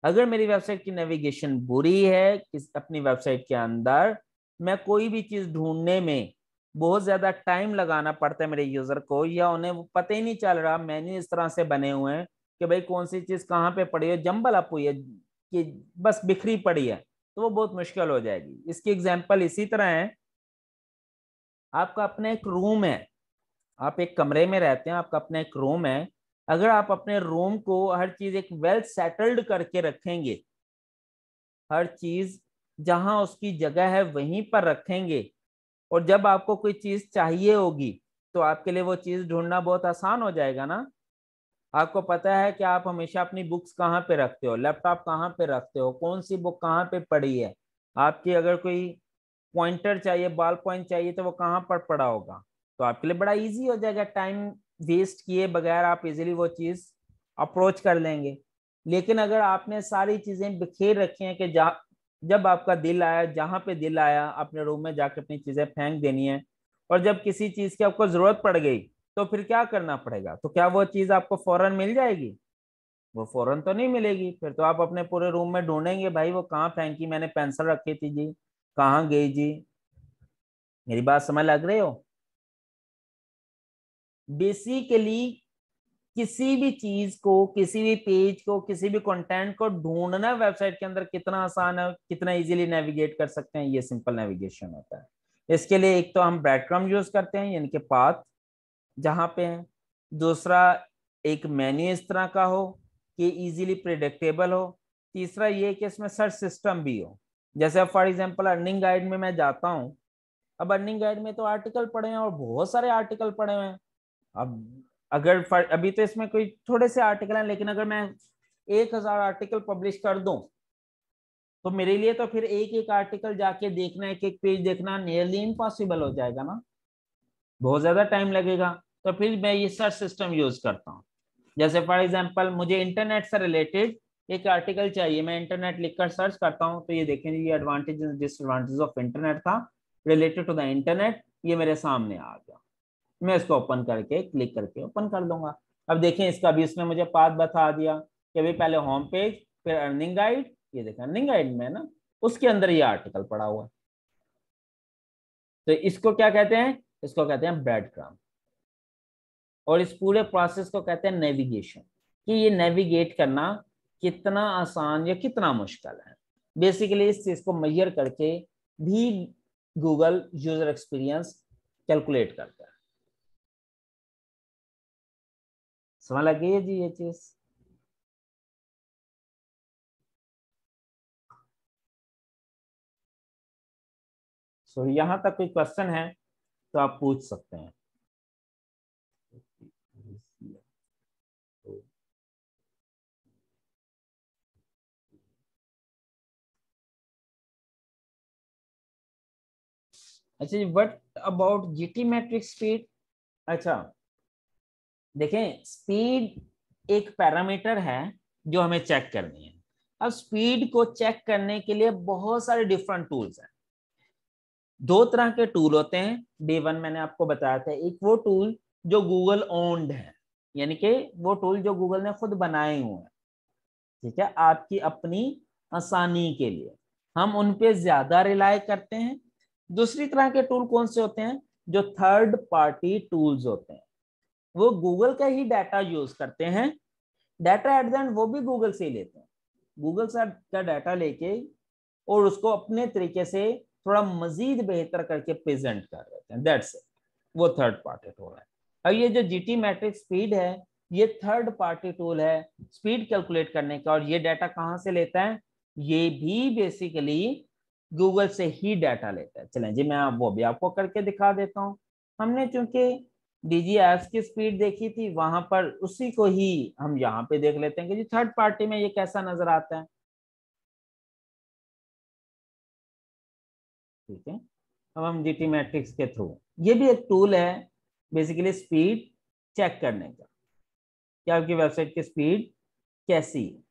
अगर मेरी वेबसाइट की नेविगेशन बुरी है किस अपनी वेबसाइट के अंदर मैं कोई भी चीज ढूंढने में बहुत ज्यादा टाइम लगाना पड़ता है मेरे यूजर को या उन्हें पता ही नहीं चल रहा मेन्यू इस तरह से बने हुए हैं कि भाई कौन सी चीज़ कहाँ पे पड़ी है जम्बल अप हुई है कि बस बिखरी पड़ी है तो वो बहुत मुश्किल हो जाएगी इसकी एग्जाम्पल इसी तरह है आपका अपना एक रूम है आप एक कमरे में रहते हैं आपका अपना एक रूम है अगर आप अपने रूम को हर चीज़ एक वेल सेटल्ड करके रखेंगे हर चीज़ जहां उसकी जगह है वहीं पर रखेंगे और जब आपको कोई चीज़ चाहिए होगी तो आपके लिए वो चीज़ ढूंढना बहुत आसान हो जाएगा ना आपको पता है कि आप हमेशा अपनी बुक्स कहाँ पे रखते हो लैपटॉप कहाँ पे रखते हो कौन सी बुक कहाँ पे पड़ी है आपकी अगर कोई पॉइंटर चाहिए बॉल पॉइंट चाहिए तो वो कहाँ पर पड़ा होगा तो आपके लिए बड़ा इजी हो जाएगा टाइम वेस्ट किए बगैर आप इजीली वो चीज़ अप्रोच कर लेंगे लेकिन अगर आपने सारी चीज़ें बिखेर रखी हैं कि जब आपका दिल आया जहाँ पे दिल आया अपने रूम में जाके अपनी चीज़ें फेंक देनी है और जब किसी चीज़ की आपको ज़रूरत पड़ गई तो फिर क्या करना पड़ेगा तो क्या वो चीज आपको फौरन मिल जाएगी वो फौरन तो नहीं मिलेगी फिर तो आप अपने पूरे रूम में ढूंढेंगे भाई वो कहाँ फेंकी मैंने पेंसिल रखी थी जी कहाँ गई जी मेरी बात समझ लग रहे हो बेसिकली किसी भी चीज को किसी भी पेज को किसी भी कंटेंट को ढूंढना वेबसाइट के अंदर कितना आसान है कितना इजीली नेविगेट कर सकते हैं ये सिंपल नेविगेशन होता है इसके लिए एक तो हम ब्रेड क्रम यूज करते हैं यानी कि पाथ जहाँ पे हैं दूसरा एक मेन्यू इस तरह का हो कि इजीली प्रिडिक्टेबल हो तीसरा ये कि इसमें सर्च सिस्टम भी हो जैसे अब फॉर एग्जांपल अर्निंग गाइड में मैं जाता हूँ अब अर्निंग गाइड में तो आर्टिकल पढ़े हैं और बहुत सारे आर्टिकल पढ़े हुए हैं अब अगर अभी तो इसमें कोई थोड़े से आर्टिकल हैं लेकिन अगर मैं एक हजार आर्टिकल पब्लिश कर दूँ तो मेरे लिए तो फिर एक एक आर्टिकल जाके देखना एक एक पेज देखना नियरली इम्पॉसिबल हो जाएगा ना बहुत ज्यादा टाइम लगेगा तो फिर मैं ये सर्च सिस्टम यूज करता हूँ जैसे फॉर एग्जाम्पल मुझे इंटरनेट से रिलेटेड एक आर्टिकल चाहिए मैं इंटरनेट लिखकर सर्च करता हूँ तो ये देखें ये एडवांटेज डिसएडवांटेज ऑफ इंटरनेट था रिलेटेड टू द इंटरनेट ये मेरे सामने आ गया मैं इसको ओपन करके क्लिक करके ओपन कर दूंगा अब देखें इसका भी इसने मुझे पाथ बता दिया कि भाई पहले होम पेज फिर अर्निंग गाइड ये देखें अर्निंग गाइड में ना उसके अंदर ये आर्टिकल पड़ा हुआ तो इसको क्या कहते हैं इसको कहते हैं ब्रेड क्रम और इस पूरे प्रोसेस को कहते हैं नेविगेशन कि ये नेविगेट करना कितना आसान या कितना मुश्किल है बेसिकली इस चीज़ को मैयर करके भी गूगल यूजर एक्सपीरियंस कैलकुलेट करता है समझ लगे जी ये चीज़ सो so, यहां तक कोई क्वेश्चन है तो आप पूछ सकते हैं अच्छा जी what about G T metric speed अच्छा देखें स्पीड एक पैरामीटर है जो हमें चेक करनी है अब स्पीड को चेक करने के लिए बहुत सारे डिफरेंट टूल्स हैं दो तरह के टूल होते हैं डे वन मैंने आपको बताया था एक वो टूल जो गूगल ओन्ड है यानी कि वो टूल जो गूगल ने खुद बनाए हुए हैं ठीक है आपकी अपनी आसानी के लिए हम उन पर ज्यादा रिलाय करते हैं दूसरी तरह के टूल कौन से होते हैं जो थर्ड पार्टी टूल्स होते हैं वो गूगल का ही डाटा यूज करते हैं डाटा एट देंड वो भी गूगल से ही लेते हैं गूगल से का डाटा लेके और उसको अपने तरीके से थोड़ा मजीद बेहतर करके प्रेजेंट कर रहे हैं दैट्स इट वो थर्ड पार्टी टूल है अब ये जो जी टी मैट्रिक स्पीड है ये थर्ड पार्टी टूल है स्पीड कैलकुलेट करने का और ये डाटा कहाँ से लेता है ये भी बेसिकली गूगल से ही डाटा लेता है चलें जी मैं आप वो भी आपको करके दिखा देता हूँ हमने चूंकि डी जी की स्पीड देखी थी वहां पर उसी को ही हम यहाँ पे देख लेते हैं कि जी थर्ड पार्टी में ये कैसा नजर आता है ठीक है अब हम डी टी मैट्रिक्स के थ्रू ये भी एक टूल है बेसिकली स्पीड चेक करने का क्या आपकी वेबसाइट की स्पीड कैसी है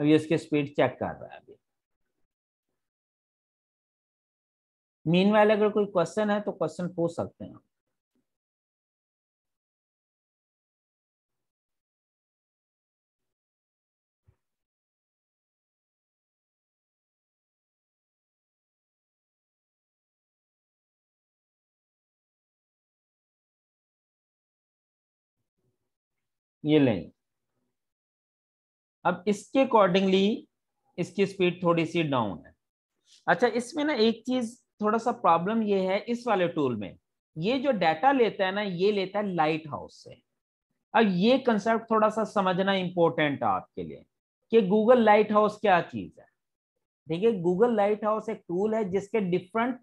अभी उसकी स्पीड चेक कर रहा है अभी मीन वाले अगर कोई क्वेश्चन है तो क्वेश्चन पूछ सकते हैं ये लें अब इसके अकॉर्डिंगली इसकी स्पीड थोड़ी सी डाउन है अच्छा इसमें ना एक चीज थोड़ा सा प्रॉब्लम ये है इस वाले टूल में ये जो डाटा लेता है ना ये लेता है लाइट हाउस से अब ये कंसेप्ट थोड़ा सा समझना इंपॉर्टेंट है आपके लिए कि गूगल लाइट हाउस क्या चीज है देखिए गूगल लाइट हाउस एक टूल है जिसके डिफरेंट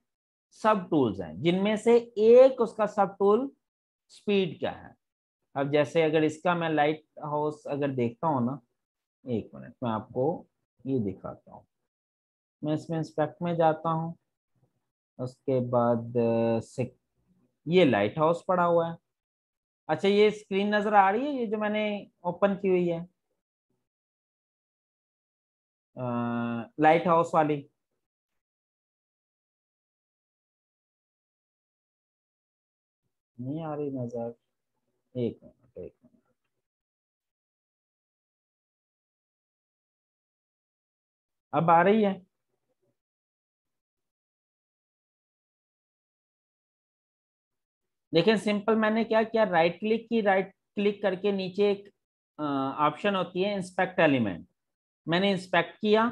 सब टूल्स हैं जिनमें से एक उसका सब टूल स्पीड क्या है अब जैसे अगर इसका मैं लाइट हाउस अगर देखता हूँ ना एक मिनट मैं आपको ये दिखाता हूँ मैं इसमें इंस्पेक्ट में जाता हूँ उसके बाद ये लाइट हाउस पड़ा हुआ है अच्छा ये स्क्रीन नजर आ रही है ये जो मैंने ओपन की हुई है आ, लाइट हाउस वाली नहीं आ रही नजर एक मिनट एक मिनट अब आ रही है देखें सिंपल मैंने क्या किया राइट क्लिक की राइट क्लिक करके नीचे एक ऑप्शन होती है इंस्पेक्ट एलिमेंट मैंने इंस्पेक्ट किया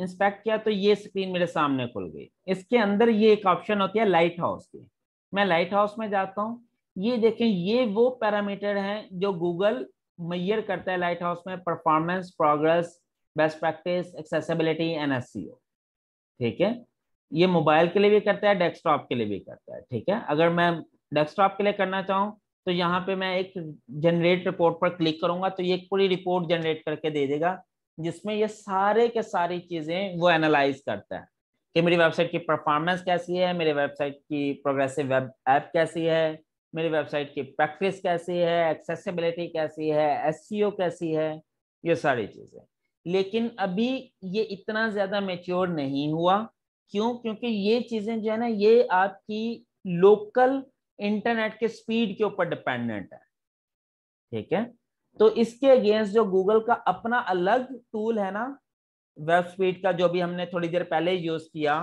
इंस्पेक्ट किया तो ये स्क्रीन मेरे सामने खुल गई इसके अंदर ये एक ऑप्शन होती है लाइट हाउस की मैं लाइट हाउस में जाता हूँ ये देखें ये वो पैरामीटर हैं जो गूगल मैयर करता है लाइट हाउस में performance progress best practice accessibility एन ठीक है ये मोबाइल के लिए भी करता है डेस्कटॉप के लिए भी करता है ठीक है अगर मैं डेस्कटॉप के लिए करना चाहूँ तो यहाँ पे मैं एक जनरेट रिपोर्ट पर क्लिक करूंगा तो ये पूरी रिपोर्ट जनरेट करके दे देगा जिसमें ये सारे के सारी चीज़ें वो एनालाइज करता है कि मेरी वेबसाइट की परफॉर्मेंस कैसी है मेरी वेबसाइट की प्रोग्रेसिव वेब ऐप कैसी है मेरी वेबसाइट की प्रैक्टिस कैसी है एक्सेसिबिलिटी कैसी है एस कैसी है ये सारी चीज़ें लेकिन अभी ये इतना ज़्यादा मेच्योर नहीं हुआ क्यों क्योंकि ये चीज़ें जो है ना ये आपकी लोकल इंटरनेट के स्पीड के ऊपर डिपेंडेंट है ठीक है तो इसके अगेंस्ट जो गूगल का अपना अलग टूल है ना वेब स्पीड का जो भी हमने थोड़ी देर पहले यूज किया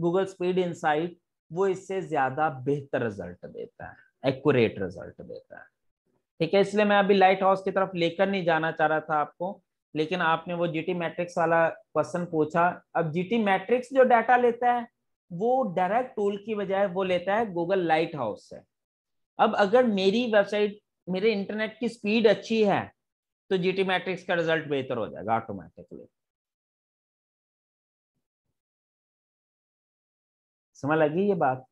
गूगल स्पीड इंसाइट वो इससे ज्यादा बेहतर रिजल्ट देता है एक्यूरेट रिजल्ट देता है ठीक है इसलिए मैं अभी लाइट हाउस की तरफ लेकर नहीं जाना चाह रहा था आपको लेकिन आपने वो जीटी मैट्रिक्स वाला क्वेश्चन पूछा अब जीटी मैट्रिक्स जो डाटा लेता है वो डायरेक्ट टूल की बजाय वो लेता है गूगल लाइट हाउस से अब अगर मेरी वेबसाइट मेरे इंटरनेट की स्पीड अच्छी है तो टी मैट्रिक्स का रिजल्ट बेहतर हो जाएगा ऑटोमेटिकली समझ लगी ये बात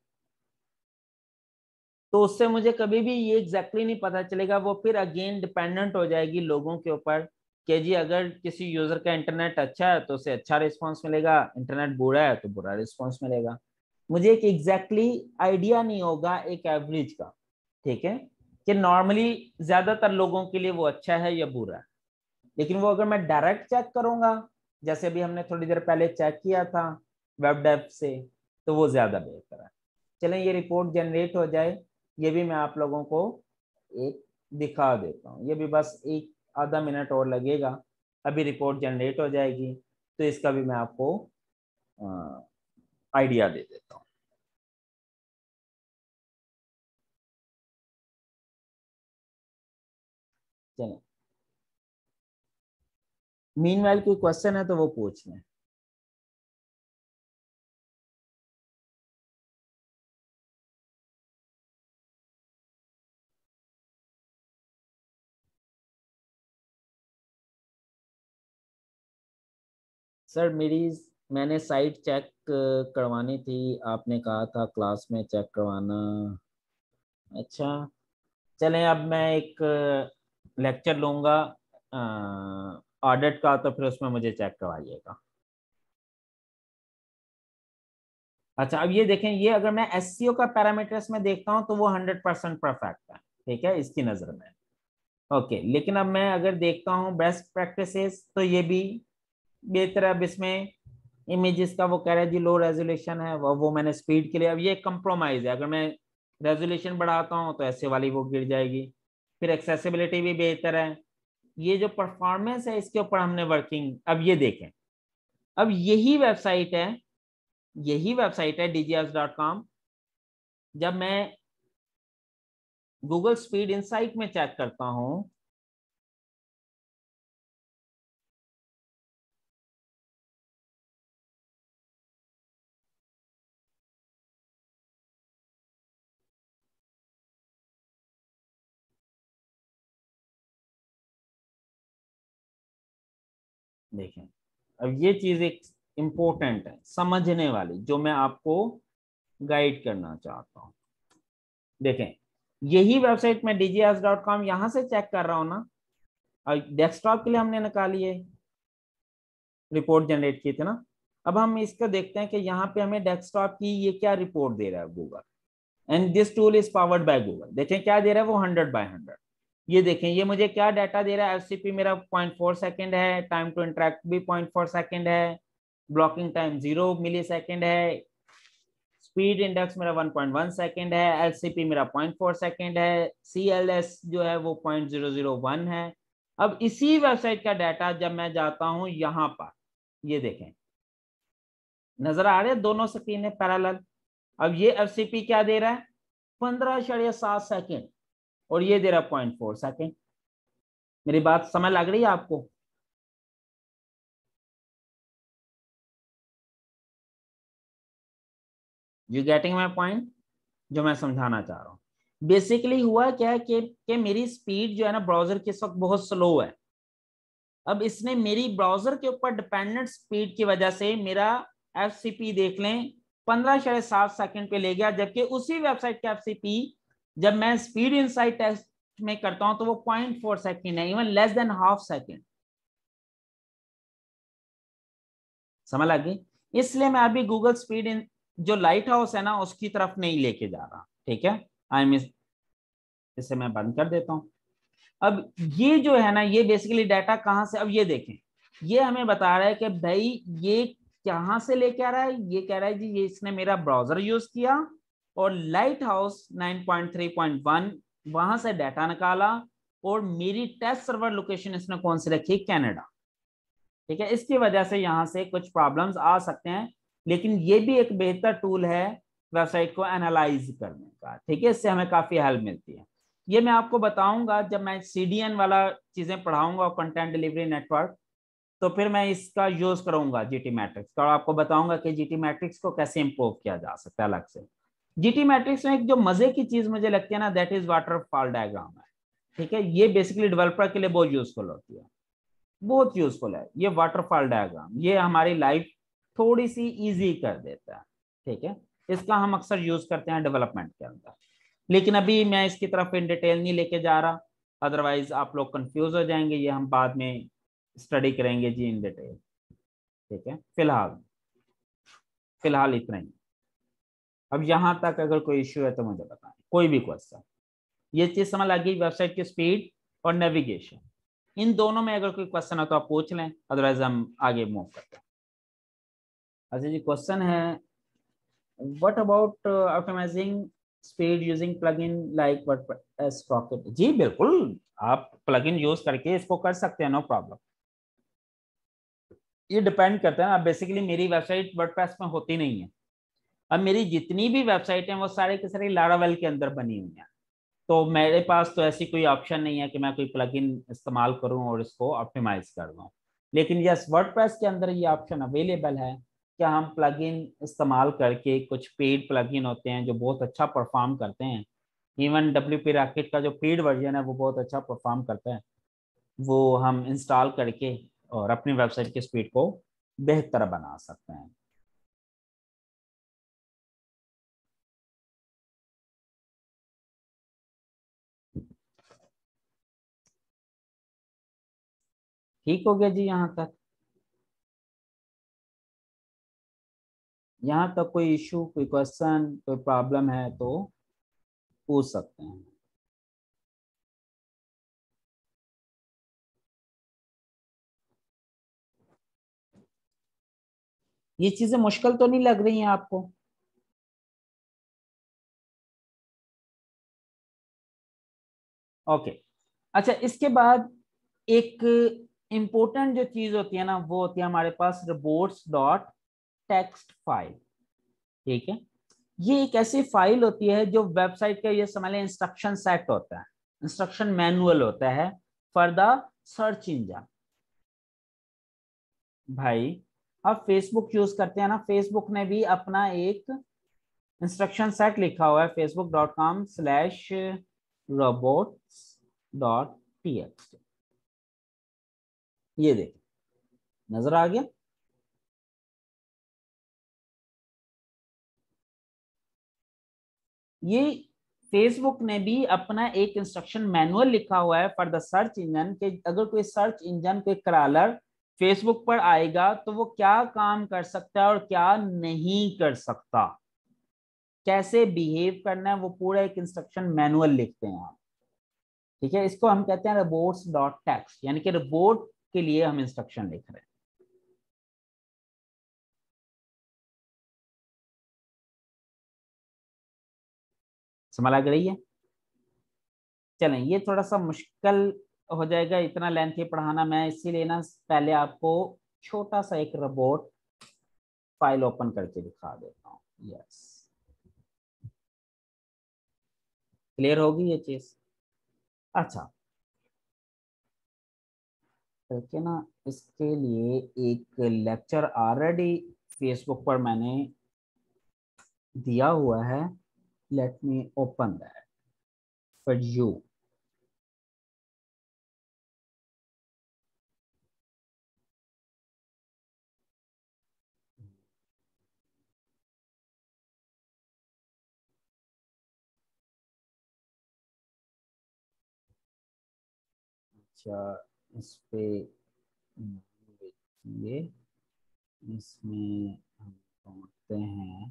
तो उससे मुझे कभी भी ये एग्जैक्टली exactly नहीं पता चलेगा वो फिर अगेन डिपेंडेंट हो जाएगी लोगों के ऊपर कि जी अगर किसी यूजर का इंटरनेट अच्छा है तो उसे अच्छा रिस्पॉन्स मिलेगा इंटरनेट बुरा है तो बुरा रिस्पॉन्स मिलेगा मुझे एक एग्जैक्टली exactly आइडिया नहीं होगा एक एवरेज का ठीक है कि नॉर्मली ज्यादातर लोगों के लिए वो अच्छा है या बुरा है लेकिन वो अगर मैं डायरेक्ट चेक करूंगा जैसे अभी हमने थोड़ी देर पहले चेक किया था वेब डेप से तो वो ज्यादा बेहतर है चलें ये रिपोर्ट जनरेट हो जाए ये भी मैं आप लोगों को एक दिखा देता हूँ ये भी बस एक आधा मिनट और लगेगा अभी रिपोर्ट जनरेट हो जाएगी तो इसका भी मैं आपको आइडिया दे देता हूँ चलो मीन की क्वेश्चन है तो वो पूछ लें सर मेरी मैंने साइट चेक करवानी थी आपने कहा था क्लास में चेक करवाना अच्छा चलें अब मैं एक लेक्चर लूँगा ऑडिट का तो फिर उसमें मुझे चेक करवाइएगा अच्छा अब ये देखें ये अगर मैं एस का पैरामीटर्स में देखता हूँ तो वो हंड्रेड परसेंट परफेक्ट है ठीक है इसकी नज़र में ओके लेकिन अब मैं अगर देखता हूँ बेस्ट प्रैक्टिसेस तो ये भी बेहतर इसमें इमेजेस का वो कह रहा है जी लो रेजोल्यूशन है वो मैंने स्पीड के लिए अब ये कंप्रोमाइज है अगर मैं रेजोल्यूशन बढ़ाता हूँ तो ऐसे वाली वो गिर जाएगी फिर एक्सेसिबिलिटी भी बेहतर है ये जो परफॉर्मेंस है इसके ऊपर हमने वर्किंग अब ये देखें अब यही वेबसाइट है यही वेबसाइट है डी जब मैं गूगल स्पीड इनसाइट में चेक करता हूँ देखें अब ये चीज एक इंपॉर्टेंट है समझने वाली जो मैं आपको गाइड करना चाहता हूँ देखें यही वेबसाइट में डीजीएस डॉट कॉम यहां से चेक कर रहा हूं ना और डेस्कटॉप के लिए हमने निकाली है रिपोर्ट जनरेट की थी ना अब हम इसका देखते हैं कि यहाँ पे हमें डेस्कटॉप की ये क्या रिपोर्ट दे रहा है Google and this tool is powered by Google देखें क्या दे रहा है वो हंड्रेड बाय हंड्रेड ये देखें ये मुझे क्या डाटा दे रहा है एफसीपी मेरा 0.4 सेकंड है टाइम टू इंट्रैक्ट भी 0.4 सेकंड है blocking time zero millisecond है स्पीड इंडेक्स मेरा 1.1 सेकंड है एलसीपी मेरा 0.4 सेकंड है सीएलएस जो है वो 0.001 है अब इसी वेबसाइट का डाटा जब मैं जाता हूं यहाँ पर ये देखें नजर आ रहा है दोनों स्क्रीन है पैराल अब ये एफसीपी क्या दे रहा है पंद्रह सात सेकेंड और ये दे रहा पॉइंट फोर सेकेंड मेरी बात समय लग रही है आपको यू गेटिंग माई पॉइंट जो मैं समझाना चाह रहा हूँ बेसिकली हुआ क्या है कि, कि मेरी स्पीड जो है ना ब्राउजर के वक्त बहुत स्लो है अब इसने मेरी ब्राउजर के ऊपर डिपेंडेंट स्पीड की वजह से मेरा एफ देख लें पंद्रह साढ़े सात सेकेंड पे ले गया जबकि उसी वेबसाइट का एफ जब मैं स्पीड इनसाइड टेस्ट में करता हूं तो वो पॉइंट फोर सेकेंड है even less than half second समझ लगे इसलिए मैं अभी गूगल स्पीड इन जो लाइट हाउस है ना उसकी तरफ नहीं लेके जा रहा ठीक है आई मीन इसे मैं बंद कर देता हूं अब ये जो है ना ये बेसिकली डाटा कहां से अब ये देखें ये हमें बता रहा है कि भाई ये कहां से लेके आ रहा है ये कह रहा है जी ये इसने मेरा ब्राउजर यूज किया और lighthouse nine point point three one वहां से डाटा निकाला और मेरी टेस्ट सर्वर लोकेशन इसने कौन सी रखी कनाडा ठीक है इसकी वजह से यहाँ से कुछ प्रॉब्लम्स आ सकते हैं लेकिन ये भी एक बेहतर टूल है वेबसाइट को एनालाइज करने का ठीक है इससे हमें काफ़ी हेल्प मिलती है ये मैं आपको बताऊंगा जब मैं सी वाला चीज़ें पढ़ाऊंगा कंटेंट डिलीवरी नेटवर्क तो फिर मैं इसका यूज़ करूंगा जी मैट्रिक्स का और आपको बताऊंगा कि जी मैट्रिक्स को कैसे इम्प्रूव किया जा सकता है अलग से जीटी मैट्रिक्स में एक जो मजे की चीज मुझे लगती है ना दैट इज वाटरफॉल डायग्राम है ठीक है ये बेसिकली डेवलपर के लिए बहुत यूजफुल होती है बहुत यूजफुल है ये वाटरफॉल डायग्राम ये हमारी लाइफ थोड़ी सी इजी कर देता है ठीक है इसका हम अक्सर यूज करते हैं डेवलपमेंट के अंदर लेकिन अभी मैं इसकी तरफ इन डिटेल नहीं लेके जा रहा अदरवाइज आप लोग कंफ्यूज हो जाएंगे ये हम बाद में स्टडी करेंगे जी इन डिटेल ठीक है फिलहाल फिलहाल इतना ही अब यहां तक अगर कोई इश्यू है तो मुझे बताएं कोई भी क्वेश्चन ये चीज़ समझ आ गई वेबसाइट की स्पीड और नेविगेशन इन दोनों में अगर कोई क्वेश्चन है तो आप पूछ लें अदरवाइज हम आगे मूव करते हैं अच्छा जी क्वेश्चन है what about optimising speed using plugin like what प्रॉकेट जी बिल्कुल आप प्लग इन यूज करके इसको कर सकते हैं नो प्रॉब्लम ये डिपेंड करता है ना बेसिकली मेरी वेबसाइट वर्डप्रेस में होती नहीं है अब मेरी जितनी भी वेबसाइट हैं वो सारे के सारे लारावेल के अंदर बनी हुई हैं तो मेरे पास तो ऐसी कोई ऑप्शन नहीं है कि मैं कोई प्लगइन इस्तेमाल करूं और इसको ऑप्टिमाइज कर दूँ लेकिन यस वर्डप्रेस के अंदर ये ऑप्शन अवेलेबल है क्या हम प्लगइन इस्तेमाल करके कुछ पेड प्लगइन होते हैं जो बहुत अच्छा परफॉर्म करते हैं इवन डब्ल्यू पी राकेट का जो पेड वर्जन है वो बहुत अच्छा परफॉर्म करता है वो हम इंस्टॉल करके और अपनी वेबसाइट की स्पीड को बेहतर बना सकते हैं ठीक हो गया जी यहाँ तक यहाँ तक कोई इशू कोई क्वेश्चन कोई प्रॉब्लम है तो पूछ सकते हैं ये चीजें मुश्किल तो नहीं लग रही हैं आपको ओके अच्छा इसके बाद एक इंपॉर्टेंट जो चीज होती है ना वो होती है हमारे पास रिपोर्ट्स डॉट टेक्स्ट फाइल ठीक है ये एक ऐसी फाइल होती है जो वेबसाइट का ये समझ लें इंस्ट्रक्शन सेट होता है इंस्ट्रक्शन मैनुअल होता है फॉर द सर्च इंजन भाई अब फेसबुक यूज करते हैं ना फेसबुक ने भी अपना एक इंस्ट्रक्शन सेट लिखा हुआ है Facebook dot com slash robot dot T X ये देखें नजर आ गया ये फेसबुक ने भी अपना एक इंस्ट्रक्शन मैनुअल लिखा हुआ है फॉर द सर्च इंजन के अगर कोई सर्च इंजन कोई क्रालर फेसबुक पर आएगा तो वो क्या काम कर सकता है और क्या नहीं कर सकता कैसे बिहेव करना है वो पूरा एक इंस्ट्रक्शन मैनुअल लिखते हैं आप ठीक है इसको हम कहते हैं रिबोट्स डॉट टेक्स यानी कि रिबोट के लिए हम इंस्ट्रक्शन लिख रहे हैं समझ लग रही है चलें ये थोड़ा सा मुश्किल हो जाएगा इतना लेंथी पढ़ाना मैं इसीलिए ना पहले आपको छोटा सा एक रोबोट फाइल ओपन करके दिखा देता हूं यस क्लियर होगी ये चीज अच्छा है ना इसके लिए एक लेक्चर ऑलरेडी फेसबुक पर मैंने दिया हुआ है let me open that for you अच्छा इस पे देखिए इसमें हम पहुँचते हैं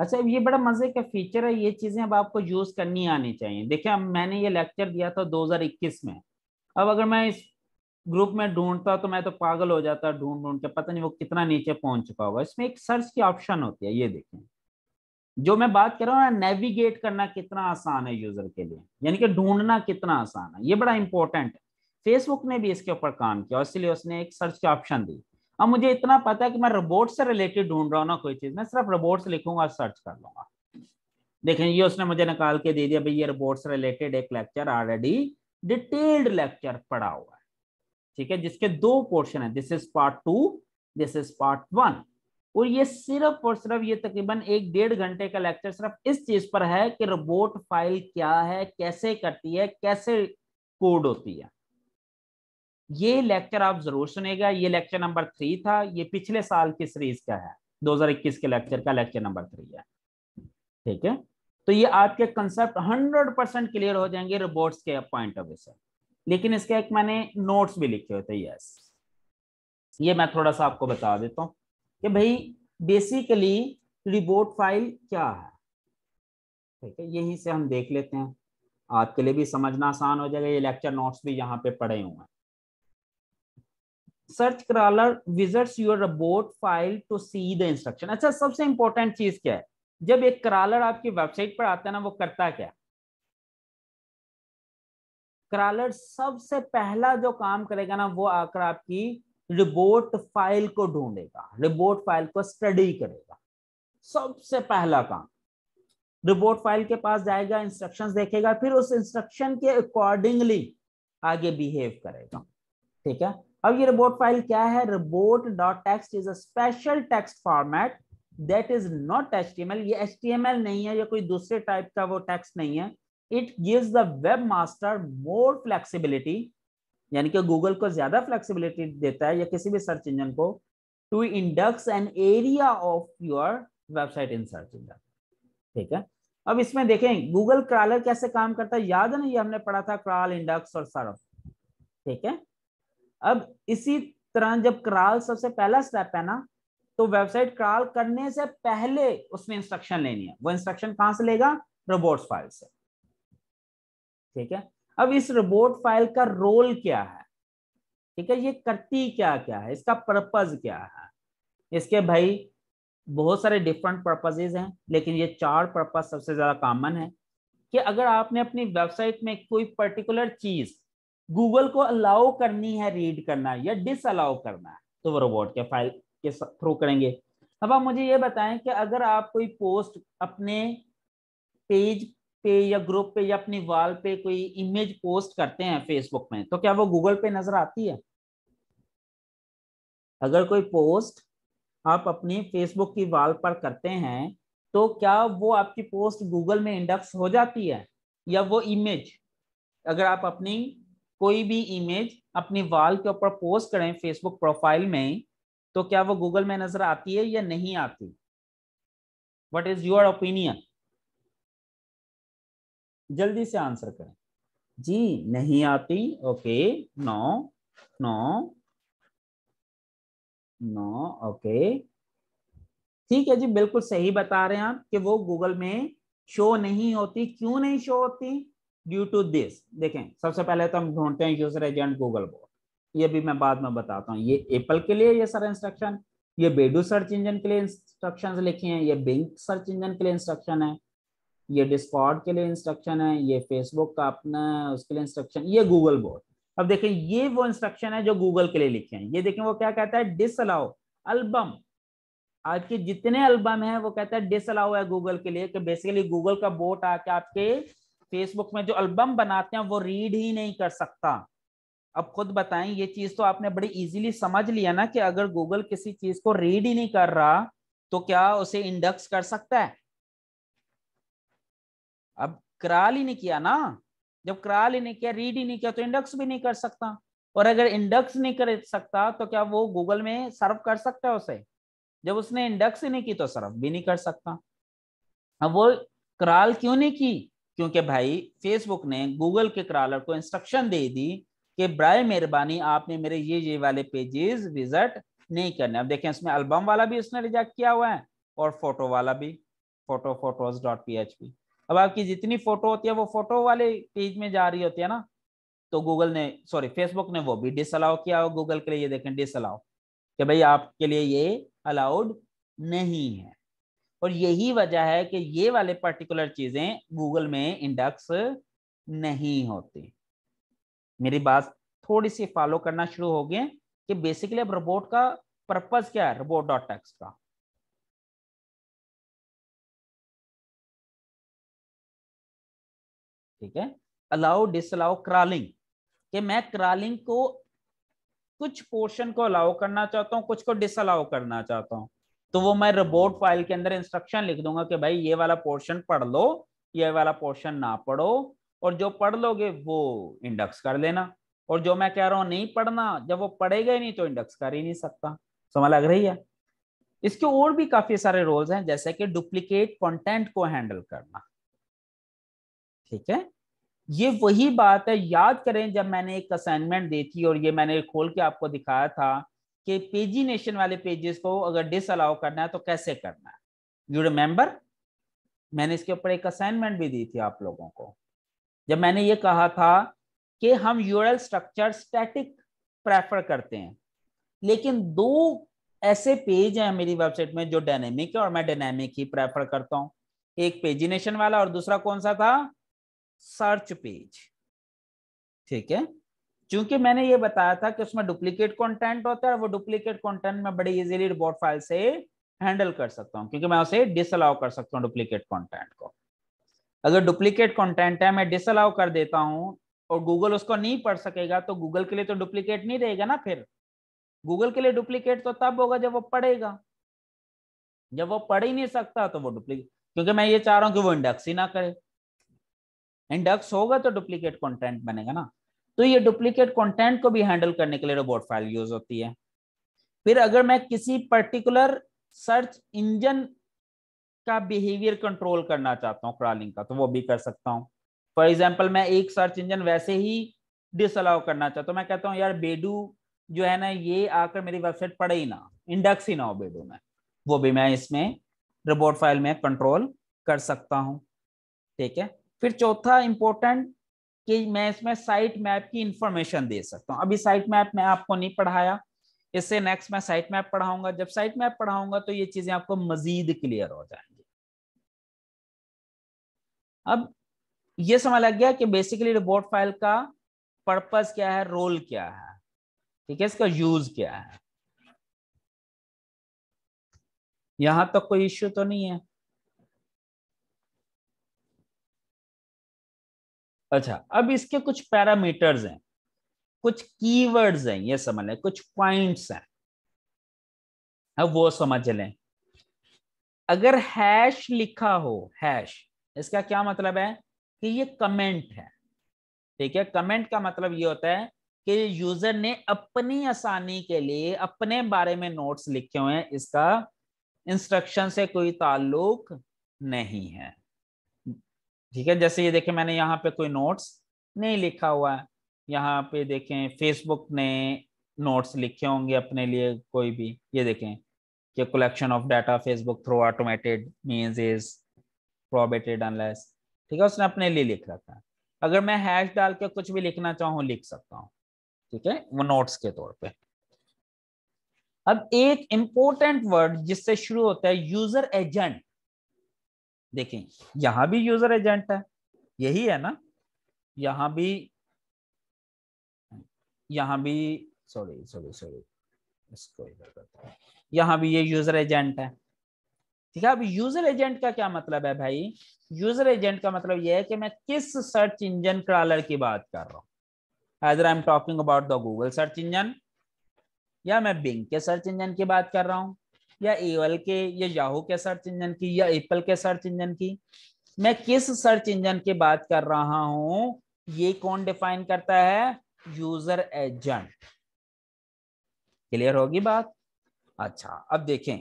अच्छा ये बड़ा मज़े का फीचर है ये चीज़ें अब आपको यूज़ करनी आनी चाहिए देखिए मैंने ये लेक्चर दिया था 2021 में अब अगर मैं इस ग्रुप में ढूंढता तो मैं तो पागल हो जाता ढूंढ ढूंढ के पता नहीं वो कितना नीचे पहुंच चुका होगा इसमें एक सर्च की ऑप्शन होती है ये देखें जो मैं बात कर रहा हूँ ना नेविगेट करना कितना आसान है यूजर के लिए यानी कि ढूंढना कितना आसान है ये बड़ा इंपॉर्टेंट है फेसबुक ने भी इसके ऊपर काम किया इसलिए उसने एक सर्च की ऑप्शन दी अब मुझे इतना पता है कि मैं रोबोट से रिलेटेड ढूंढ रहा हूँ ना कोई चीज मैं सिर्फ रोबोट से लिखूंगा सर्च कर लूंगा देखें ये उसने मुझे निकाल के दे दिया भाई ये रोबोट से रिलेटेड एक लेक्चर ऑलरेडी डिटेल्ड लेक्चर पढ़ा हुआ ठीक है जिसके दो पोर्शन है this is part two this is part one और ये सिर्फ और सिर्फ ये तकरीबन एक डेढ़ घंटे का लेक्चर सिर्फ इस चीज पर है कि रोबोट फाइल क्या है कैसे करती है कैसे कोड होती है ये लेक्चर आप जरूर सुनेगा ये लेक्चर नंबर थ्री था ये पिछले साल की सीरीज का है 2021 के लेक्चर का लेक्चर नंबर थ्री है ठीक है तो ये आपके कंसेप्ट 100 परसेंट क्लियर हो जाएंगे रोबोट्स के पॉइंट ऑफ व्यू से लेकिन इसके एक मैंने नोट्स भी लिखे होते हैं यस ये मैं थोड़ा सा आपको बता देता हूँ कि भाई बेसिकली रिपोर्ट फाइल क्या है ठीक है यहीं से हम देख लेते हैं आपके लिए भी समझना आसान हो जाएगा ये लेक्चर नोट्स भी यहाँ पे पड़े हुए हैं search crawler visits your report file to see the instruction अच्छा सबसे इंपॉर्टेंट चीज क्या है जब एक क्रॉलर आपकी वेबसाइट पर आता है ना वो करता क्या क्रालर सबसे पहला जो काम करेगा ना वो आकर आपकी रिपोर्ट फाइल को ढूंढेगा रिपोर्ट फाइल को स्टडी करेगा सबसे पहला काम रिपोर्ट फाइल के पास जाएगा इंस्ट्रक्शंस देखेगा फिर उस इंस्ट्रक्शन के अकॉर्डिंगली आगे बिहेव करेगा ठीक है अब ये रिपोर्ट फाइल क्या है report dot text is a special text format that is not H ये एच नहीं है या कोई दूसरे टाइप का वो टेक्स्ट नहीं है it gives the web master more flexibility यानी कि गूगल को ज्यादा फ्लेक्सिबिलिटी देता है या किसी भी सर्च इंजन को to index an area of your website in search engine ठीक है अब इसमें देखें गूगल क्रालर कैसे काम करता है याद नहीं हमने पढ़ा था क्राल इंडक्स और सर्फ ठीक है अब इसी तरह जब क्राल सबसे पहला स्टेप है ना तो वेबसाइट क्राल करने से पहले उसमें इंस्ट्रक्शन लेनी है वो इंस्ट्रक्शन कहां से लेगा रोबोट्स फाइल से ठीक है अब इस रिपोर्ट फाइल का रोल क्या है ठीक है ये करती क्या क्या है इसका पर्पज क्या है इसके भाई बहुत सारे डिफरेंट पर्पजेज हैं लेकिन ये चार पर्पज सबसे ज़्यादा कॉमन है कि अगर आपने अपनी वेबसाइट में कोई पर्टिकुलर चीज़ गूगल को अलाउ करनी है रीड करना या डिस अलाउ करना है तो वो रोबोट के फाइल के थ्रू करेंगे अब आप मुझे ये बताएं कि अगर आप कोई पोस्ट अपने पेज पे या ग्रुप पे या अपनी वाल पे कोई इमेज पोस्ट करते हैं फेसबुक में तो क्या वो गूगल पे नजर आती है अगर कोई पोस्ट आप अपनी फेसबुक की वाल पर करते हैं तो क्या वो आपकी पोस्ट गूगल में इंडेक्स हो जाती है या वो इमेज अगर आप अपनी कोई भी इमेज अपनी वाल के ऊपर पोस्ट करें फेसबुक प्रोफाइल में तो क्या वो गूगल में नजर आती है या नहीं आती वट इज योर ओपिनियन जल्दी से आंसर करें जी नहीं आती okay no no no okay ठीक है जी बिल्कुल सही बता रहे हैं आप कि वो गूगल में शो नहीं होती क्यों नहीं शो होती ड्यू टू दिस देखें सबसे पहले तो हम ढूंढते हैं यूजर एजेंट गूगल बोर्ड ये भी मैं बाद में बताता हूँ ये एप्पल के लिए ये सारा इंस्ट्रक्शन ये बेडू सर्च इंजन के लिए इंस्ट्रक्शन लिखे हैं ये बिंक सर्च इंजन के लिए इंस्ट्रक्शन है ये डिस्कॉर्ड के लिए इंस्ट्रक्शन है ये फेसबुक का अपना उसके लिए इंस्ट्रक्शन ये गूगल बोर्ड अब देखें ये वो इंस्ट्रक्शन है जो गूगल के लिए लिखे हैं ये देखें वो क्या कहता है डिस अलाउ अल्बम आज के जितने अल्बम हैं वो कहता है डिस अलाउ है गूगल के लिए कि बेसिकली गूगल का बोट आके आपके फेसबुक में जो अल्बम बनाते हैं वो रीड ही नहीं कर सकता अब खुद बताएं ये चीज तो आपने बड़ी इजीली समझ लिया ना कि अगर गूगल किसी चीज को रीड ही नहीं कर रहा तो क्या उसे इंडक्स कर सकता है अब क्राल ही नहीं किया ना जब क्राल ही नहीं किया रीड ही नहीं किया तो इंडक्स भी नहीं कर सकता और अगर इंडक्स नहीं कर सकता तो क्या वो गूगल में सर्व कर सकता है उसे जब उसने इंडक्स ही नहीं की तो सर्व भी नहीं कर सकता अब वो क्राल क्यों नहीं की क्योंकि भाई फेसबुक ने गूगल के क्रालर को इंस्ट्रक्शन दे दी कि ब्राय मेहरबानी आपने मेरे ये ये वाले पेजेस विजिट नहीं करने अब देखें इसमें एल्बम वाला भी उसने रिजेक्ट किया हुआ है और फोटो वाला भी photo photos dot P H P अब आपकी जितनी फोटो होती है वो फोटो वाले पेज में जा रही होती है ना तो गूगल ने सॉरी फेसबुक ने वो भी अलाउ किया हो गूगल के लिए ये देखें अलाउ कि भाई आपके लिए ये अलाउड नहीं है और यही वजह है कि ये वाले पर्टिकुलर चीजें गूगल में इंडेक्स नहीं होती मेरी बात थोड़ी सी फॉलो करना शुरू हो गई कि बेसिकली अब रोबोट का पर्पज क्या है रोबोट डॉट टेक्स का ठीक है अलाउ डिसअलाउ क्रॉलिंग कि मैं क्रॉलिंग को कुछ पोर्शन को अलाउ करना चाहता हूँ कुछ को डिसअलाउ करना चाहता हूँ तो वो मैं रिपोर्ट फाइल के अंदर इंस्ट्रक्शन लिख दूंगा कि भाई ये वाला पोर्शन पढ़ लो ये वाला पोर्शन ना पढ़ो और जो पढ़ लोगे वो इंडक्स कर लेना और जो मैं कह रहा हूँ नहीं पढ़ना जब वो पढ़ेगा ही नहीं तो इंडक्स कर ही नहीं सकता समझ लग रही है इसके और भी काफी सारे रोल्स हैं जैसे कि डुप्लीकेट कंटेंट को हैंडल करना ठीक है ये वही बात है याद करें जब मैंने एक असाइनमेंट दी थी और ये मैंने खोल के आपको दिखाया था कि पेजिनेशन वाले पेजेस को अगर डिस अलाउ करना है तो कैसे करना है यू रिमेंबर मैंने इसके ऊपर एक असाइनमेंट भी दी थी आप लोगों को जब मैंने ये कहा था कि हम यूरल स्ट्रक्चर स्टैटिक प्रेफर करते हैं लेकिन दो ऐसे पेज हैं मेरी वेबसाइट में जो डायनेमिक है और मैं डायनेमिक ही प्रेफर करता हूँ एक पेजिनेशन वाला और दूसरा कौन सा था सर्च पेज ठीक है क्योंकि मैंने ये बताया था कि उसमें डुप्लीकेट कंटेंट होता है वो डुप्लीकेट कंटेंट मैं बड़े इजीली रिपोर्ट फाइल से हैंडल कर सकता हूँ क्योंकि मैं उसे डिसअलाउ कर सकता हूँ डुप्लीकेट कंटेंट को अगर डुप्लीकेट कंटेंट है मैं डिसअलाउ कर देता हूँ और गूगल उसको नहीं पढ़ सकेगा तो गूगल के लिए तो डुप्लीकेट नहीं रहेगा ना फिर गूगल के लिए डुप्लीकेट तो तब होगा जब वो पढ़ेगा जब वो पढ़ ही नहीं सकता तो वो डुप्लीकेट क्योंकि मैं ये चाह रहा हूँ कि वो इंडक्स ही ना करे इंडक्स होगा तो डुप्लीकेट कंटेंट बनेगा ना तो ये डुप्लीकेट कंटेंट को भी हैंडल करने के लिए रोबोट फाइल यूज होती है फिर अगर मैं किसी पर्टिकुलर सर्च इंजन का बिहेवियर कंट्रोल करना चाहता हूँ क्रॉलिंग का तो वो भी कर सकता हूँ फॉर एग्जाम्पल मैं एक सर्च इंजन वैसे ही डिसअलाउ करना चाहता हूँ मैं कहता हूँ यार बेडू जो है ना ये आकर मेरी वेबसाइट पड़े ही ना इंडेक्स ही ना हो बेडू में वो भी मैं इसमें रोबोट फाइल में कंट्रोल कर सकता हूँ ठीक है फिर चौथा इंपॉर्टेंट कि मैं इसमें साइट मैप की इंफॉर्मेशन दे सकता हूँ अभी साइट मैप मैं आपको नहीं पढ़ाया इससे नेक्स्ट मैं साइट मैप पढ़ाऊंगा जब साइट मैप पढ़ाऊंगा तो ये चीजें आपको मजीद क्लियर हो जाएंगी अब ये समझ लग गया कि बेसिकली रिपोर्ट फाइल का पर्पज क्या है रोल क्या है ठीक है इसका यूज क्या है यहां तक तो कोई इश्यू तो नहीं है अच्छा अब इसके कुछ पैरामीटर्स हैं कुछ कीवर्ड्स हैं ये समझ लें कुछ पॉइंट्स हैं अब वो समझ लें अगर हैश लिखा हो हैश इसका क्या मतलब है कि ये कमेंट है ठीक है कमेंट का मतलब ये होता है कि यूजर ने अपनी आसानी के लिए अपने बारे में नोट्स लिखे हुए हैं इसका इंस्ट्रक्शन से कोई ताल्लुक नहीं है ठीक है जैसे ये देखे मैंने यहाँ पे कोई नोट्स नहीं लिखा हुआ है यहाँ पे देखें फेसबुक ने नोट्स लिखे होंगे अपने लिए कोई भी ये देखें कि collection of data Facebook through automated means is prohibited unless ठीक है उसने अपने लिए लिख रखा है अगर मैं हैश डाल के कुछ भी लिखना चाहूँ लिख सकता हूँ ठीक है वो नोट्स के तौर पे अब एक इंपॉर्टेंट वर्ड जिससे शुरू होता है यूजर एजेंट देखें यहां भी यूजर एजेंट है यही है ना यहां भी यहां भी सॉरी सॉरी सॉरी इसको इधर करता है भी ये यूजर एजेंट है ठीक है अब यूजर एजेंट का क्या मतलब है भाई यूजर एजेंट का मतलब ये है कि मैं किस सर्च इंजन क्रॉलर की बात कर रहा हूं either I am talking about the Google search engine या मैं बिंग के सर्च इंजन की बात कर रहा हूँ या एवल के या याहू के सर्च इंजन की या एप्पल के सर्च इंजन की मैं किस सर्च इंजन की बात कर रहा हूं ये कौन डिफाइन करता है यूजर एजेंट क्लियर होगी बात अच्छा अब देखें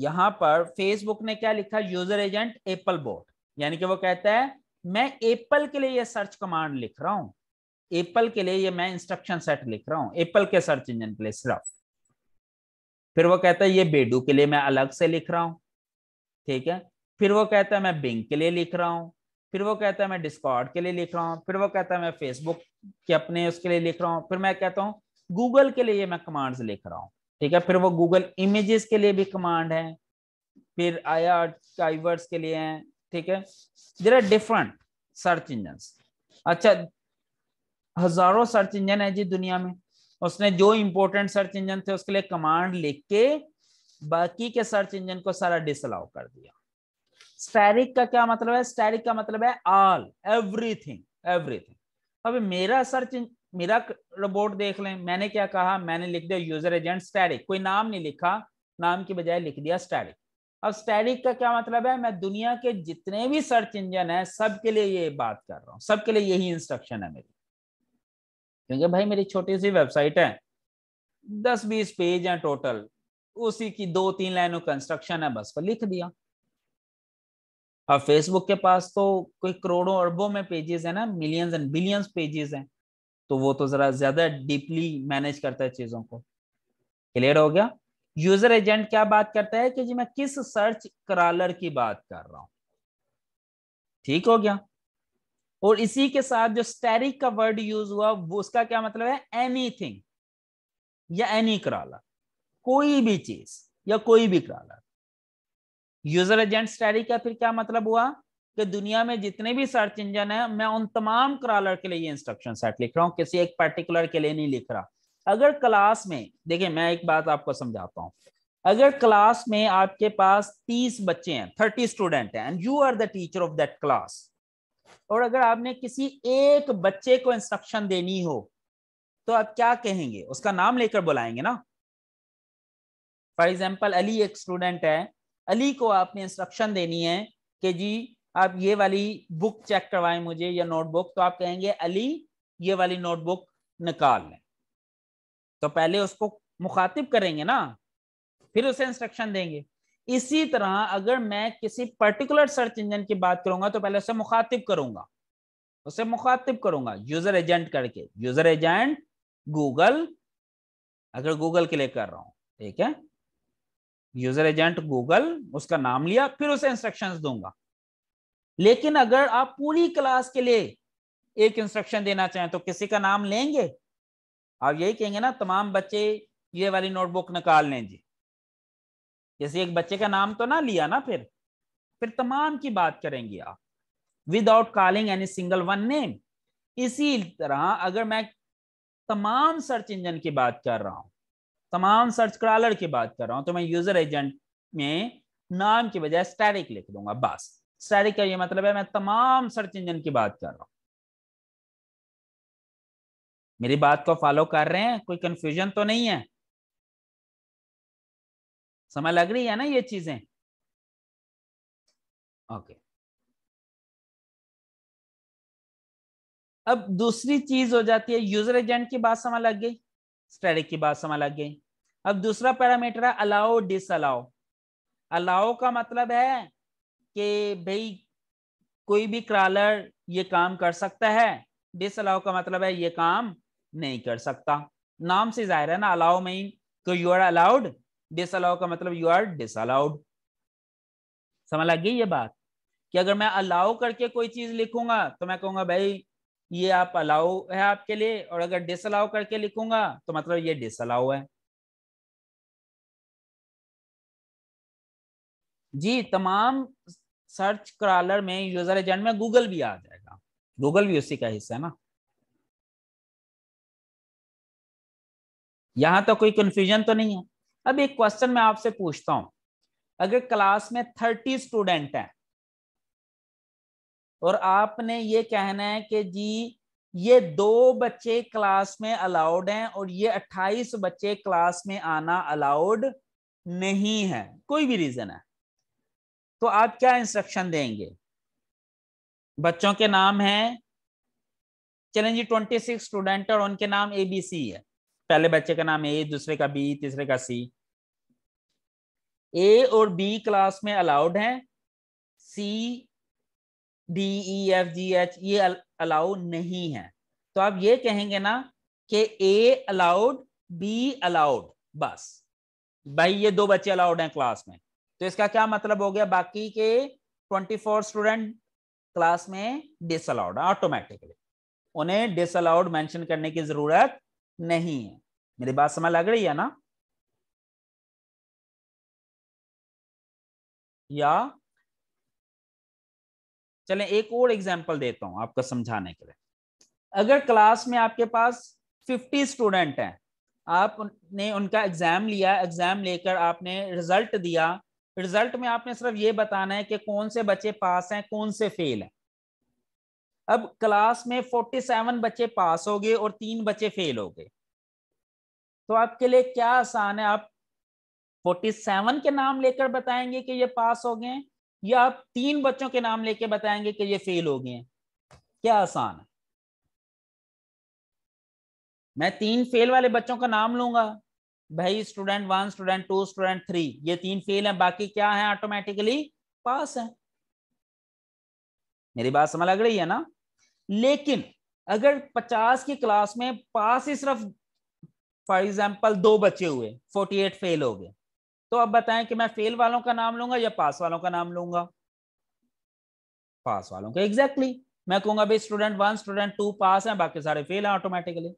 यहां पर फेसबुक ने क्या लिखा यूजर एजेंट एप्पल बोर्ड यानी कि वो कहता है मैं एप्पल के लिए ये सर्च कमांड लिख रहा हूं एप्पल के लिए ये मैं इंस्ट्रक्शन सेट लिख रहा हूं एप्पल के सर्च इंजन के लिए सिर्फ फिर वो कहता है ये बेडू के लिए मैं अलग से लिख रहा हूँ ठीक है फिर वो कहता है मैं बिंग के लिए लिख रहा हूँ फिर वो कहता है मैं डिस्कॉर्ड के लिए लिख रहा हूँ फिर वो कहता है मैं फेसबुक के अपने उसके लिए लिख रहा हूँ फिर मैं कहता हूँ गूगल के लिए मैं कमांड्स लिख रहा हूँ ठीक है फिर वो गूगल इमेजेस के लिए भी कमांड है फिर आई आर्काइवर्स के लिए है ठीक है there are different search engine अच्छा हजारों सर्च इंजन है जी दुनिया में उसने जो इंपोर्टेंट सर्च इंजन थे उसके लिए कमांड लिख के बाकी के सर्च इंजन को सारा डिसअलाउ कर दिया स्टैरिक का क्या मतलब है स्टैरिक का मतलब है ऑल एवरीथिंग एवरीथिंग अब मेरा सर्च मेरा रोबोट देख लें मैंने क्या कहा मैंने लिख दिया यूजर एजेंट स्टैरिक कोई नाम नहीं लिखा नाम की बजाय लिख दिया स्टैरिक अब स्टैरिक का क्या मतलब है मैं दुनिया के जितने भी सर्च इंजन है सबके लिए ये बात कर रहा हूँ सबके लिए यही इंस्ट्रक्शन है मेरी क्योंकि भाई मेरी छोटी सी वेबसाइट है दस बीस पेज है टोटल उसी की दो तीन लाइनों कंस्ट्रक्शन है बस पर लिख दिया अब फेसबुक के पास तो कोई करोड़ों अरबों में पेजेस है ना मिलियंस एंड बिलियंस पेजेस हैं तो वो तो जरा ज्यादा डीपली मैनेज करता है चीजों को क्लियर हो गया यूजर एजेंट क्या बात करता है कि जी मैं किस सर्च करालर की बात कर रहा हूं ठीक हो गया और इसी के साथ जो स्टेरिक का वर्ड यूज हुआ वो उसका क्या मतलब है एनीथिंग या एनी कराला कोई भी चीज या कोई भी कराला यूजर एजेंट स्टेरिक का फिर क्या मतलब हुआ कि दुनिया में जितने भी सर्च इंजन है मैं उन तमाम क्रॉलर के लिए ये इंस्ट्रक्शन सेट लिख रहा हूँ किसी एक पर्टिकुलर के लिए नहीं लिख रहा अगर क्लास में देखिए मैं एक बात आपको समझाता हूँ अगर क्लास में आपके पास तीस बच्चे हैं थर्टी स्टूडेंट हैं and you are the teacher of that class और अगर आपने किसी एक बच्चे को इंस्ट्रक्शन देनी हो तो आप क्या कहेंगे उसका नाम लेकर बुलाएंगे ना फॉर एग्जाम्पल अली एक स्टूडेंट है अली को आपने इंस्ट्रक्शन देनी है कि जी आप ये वाली बुक चेक करवाएं मुझे या नोटबुक तो आप कहेंगे अली ये वाली नोटबुक निकाल लें तो पहले उसको मुखातिब करेंगे ना फिर उसे इंस्ट्रक्शन देंगे इसी तरह अगर मैं किसी पर्टिकुलर सर्च इंजन की बात करूंगा तो पहले उसे मुखातिब करूंगा उसे मुखातिब करूंगा यूजर एजेंट करके यूजर एजेंट गूगल अगर गूगल के लिए कर रहा हूं ठीक है यूजर एजेंट गूगल उसका नाम लिया फिर उसे इंस्ट्रक्शन दूंगा लेकिन अगर आप पूरी क्लास के लिए एक इंस्ट्रक्शन देना चाहें तो किसी का नाम लेंगे आप यही कहेंगे ना तमाम बच्चे ये वाली नोटबुक निकाल लें जी जैसे एक बच्चे का नाम तो ना लिया ना फिर फिर तमाम की बात करेंगे आप without calling any single one name इसी तरह अगर मैं तमाम सर्च इंजन की बात कर रहा हूँ तमाम सर्च क्रालर की बात कर रहा हूं तो मैं यूजर एजेंट में नाम की बजाय स्टैरिक लिख दूंगा बस स्टैरिक का ये मतलब है मैं तमाम सर्च इंजन की बात कर रहा हूं मेरी बात को फॉलो कर रहे हैं कोई कंफ्यूजन तो नहीं है समझ लग रही है ना ये चीजें ओके अब दूसरी चीज हो जाती है यूजर एजेंट की बात समझ लग गई स्टडी की बात समझ लग गई अब दूसरा पैरामीटर है अलाउ डिस अलाउ अलाउ का मतलब है कि भाई कोई भी क्रॉलर ये काम कर सकता है डिस अलाउ का मतलब है ये काम नहीं कर सकता नाम से जाहिर है ना अलाउ मीन तो यू आर अलाउड डिसअलाउ का मतलब यू आर डिसअलाउड समझ लग गई ये बात कि अगर मैं अलाउ करके कोई चीज लिखूंगा तो मैं कहूंगा भाई ये आप अलाउ है आपके लिए और अगर डिसअलाउ करके लिखूंगा तो मतलब ये डिसअलाउ है जी तमाम सर्च क्रालर में यूजर एजेंट में गूगल भी आ जाएगा गूगल भी उसी का हिस्सा है ना यहां तो कोई कंफ्यूजन तो नहीं है अब एक क्वेश्चन मैं आपसे पूछता हूं अगर क्लास में थर्टी स्टूडेंट हैं और आपने ये कहना है कि जी ये दो बच्चे क्लास में अलाउड हैं और ये अट्ठाईस बच्चे क्लास में आना अलाउड नहीं है कोई भी रीजन है तो आप क्या इंस्ट्रक्शन देंगे बच्चों के नाम हैं चलें जी ट्वेंटी सिक्स स्टूडेंट और उनके नाम एबीसी है पहले बच्चे का नाम ए दूसरे का बी तीसरे का सी ए और बी क्लास में अलाउड है C D E F G H ये अलाउ नहीं है तो आप ये कहेंगे ना कि ए अलाउड बी अलाउड बस भाई ये दो बच्चे अलाउड हैं क्लास में तो इसका क्या मतलब हो गया बाकी के ट्वेंटी फोर स्टूडेंट क्लास में डिसअलाउड ऑटोमेटिकली उन्हें डिसअलाउड मेंशन करने की जरूरत नहीं है मेरी बात समझ लग रही है ना या चलें एक और एग्जाम्पल देता हूं आपको समझाने के लिए अगर क्लास में आपके पास 50 स्टूडेंट हैं आपने उनका एग्जाम लिया एग्जाम लेकर आपने रिजल्ट दिया रिजल्ट में आपने सिर्फ ये बताना है कि कौन से बच्चे पास हैं कौन से फेल हैं अब क्लास में फोर्टी सेवन बच्चे पास हो गए और तीन बच्चे फेल हो गए तो आपके लिए क्या आसान है आप फोर्टी सेवन के नाम लेकर बताएंगे कि ये पास हो गए या आप तीन बच्चों के नाम लेकर बताएंगे कि ये फेल हो गए क्या आसान है मैं तीन फेल वाले बच्चों का नाम लूंगा भाई student one student two student three ये तीन फेल हैं बाकी क्या है ऑटोमेटिकली पास है मेरी बात समझ लग रही है ना लेकिन अगर पचास की क्लास में पास ही सिर्फ फॉर एग्जाम्पल दो बचे हुए फोर्टी एट फेल हो गए तो अब बताएं कि मैं फेल वालों का नाम लूंगा या पास वालों का नाम लूंगा पास वालों का एग्जैक्टली exactly. मैं कहूंगा भाई student one student two pass हैं बाकी सारे फेल हैं ऑटोमेटिकली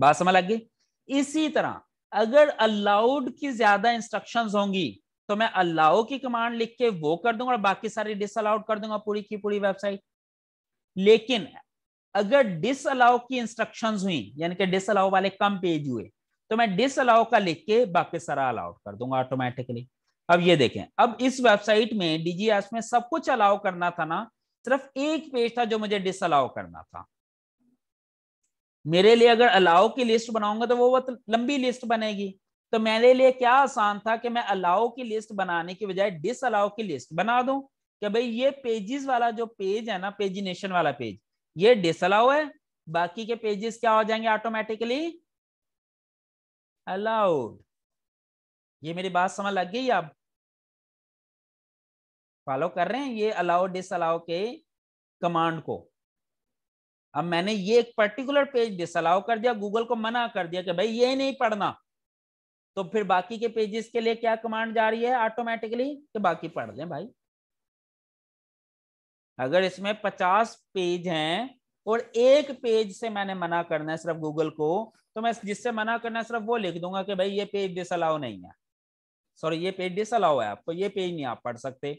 बात समझ लग गई इसी तरह अगर अलाउड की ज्यादा इंस्ट्रक्शन होंगी तो मैं अलाउ की कमांड लिख के वो कर दूंगा और बाकी सारी डिसअलाउड कर दूंगा पूरी की पूरी वेबसाइट लेकिन अगर डिस अलाउ की इंस्ट्रक्शंस हुई यानी कि डिस अलाउ वाले कम पेज हुए तो मैं डिस अलाउ का लिख के बाकी सारा अलाउट कर दूंगा ऑटोमेटिकली अब ये देखें अब इस वेबसाइट में डीजीएस में सब कुछ अलाउ करना था ना सिर्फ एक पेज था जो मुझे डिस अलाउ करना था मेरे लिए अगर अलाउ की लिस्ट बनाऊंगा तो वो बहुत लंबी लिस्ट बनेगी तो मेरे लिए क्या आसान था कि मैं अलाउ की लिस्ट बनाने की बजाय डिस अलाउ की लिस्ट बना दूं कि भाई ये पेजेस वाला जो पेज है ना पेजिनेशन वाला पेज ये डिसअलाउ है बाकी के पेजेस क्या हो जाएंगे ऑटोमेटिकली अलाउड ये मेरी बात समझ लग गई आप फॉलो कर रहे हैं ये अलाउ डिसअलाउ के कमांड को अब मैंने ये एक पर्टिकुलर पेज डिसअलाउ कर दिया गूगल को मना कर दिया कि भाई ये नहीं पढ़ना तो फिर बाकी के पेजेस के लिए क्या कमांड जा रही है ऑटोमेटिकली कि बाकी पढ़ लें भाई अगर इसमें पचास पेज हैं और एक पेज से मैंने मना करना है सिर्फ गूगल को तो मैं जिससे मना करना है सिर्फ वो लिख दूंगा कि भाई ये पेज डिस अलाउ नहीं है सॉरी ये पेज डिस अलाउ है आपको ये पेज नहीं आप पढ़ सकते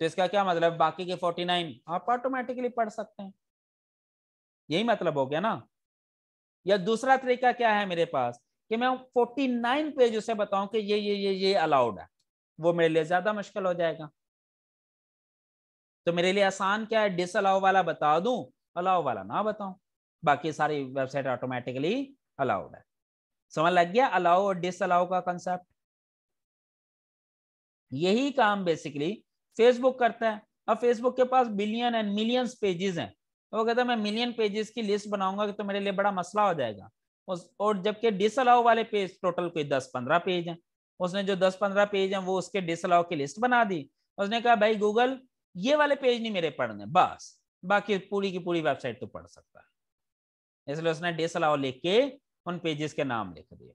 तो इसका क्या मतलब बाकी के फोर्टी नाइन आप ऑटोमेटिकली पढ़ सकते हैं यही मतलब हो गया ना या दूसरा तरीका क्या है मेरे पास कि मैं फोर्टी नाइन पेज उसे बताऊं कि ये ये ये ये अलाउड है वो मेरे लिए ज्यादा मुश्किल हो जाएगा तो मेरे लिए आसान क्या है डिस अलाउ वाला बता दूं अलाउ वाला ना बताऊं बाकी सारी वेबसाइट ऑटोमेटिकली अलाउड है समझ लग गया अलाउ और डिस अलाउ का कंसेप्ट यही काम बेसिकली फेसबुक करता है अब फेसबुक के पास बिलियन एंड मिलियंस पेजेस हैं वो कहता है मैं मिलियन पेजेस की लिस्ट बनाऊंगा तो मेरे लिए बड़ा मसला हो जाएगा उस और जबकि डिस अलाउ वाले पेज टोटल कोई दस पंद्रह पेज हैं उसने जो दस पंद्रह पेज हैं वो उसके डिस अलाउ की लिस्ट बना दी उसने कहा भाई गूगल ये वाले पेज नहीं मेरे पढ़ने बस बाकी पूरी की पूरी वेबसाइट तो पढ़ सकता है इसलिए उसने अलाव लिख के उन पेजेस के नाम लिख दिए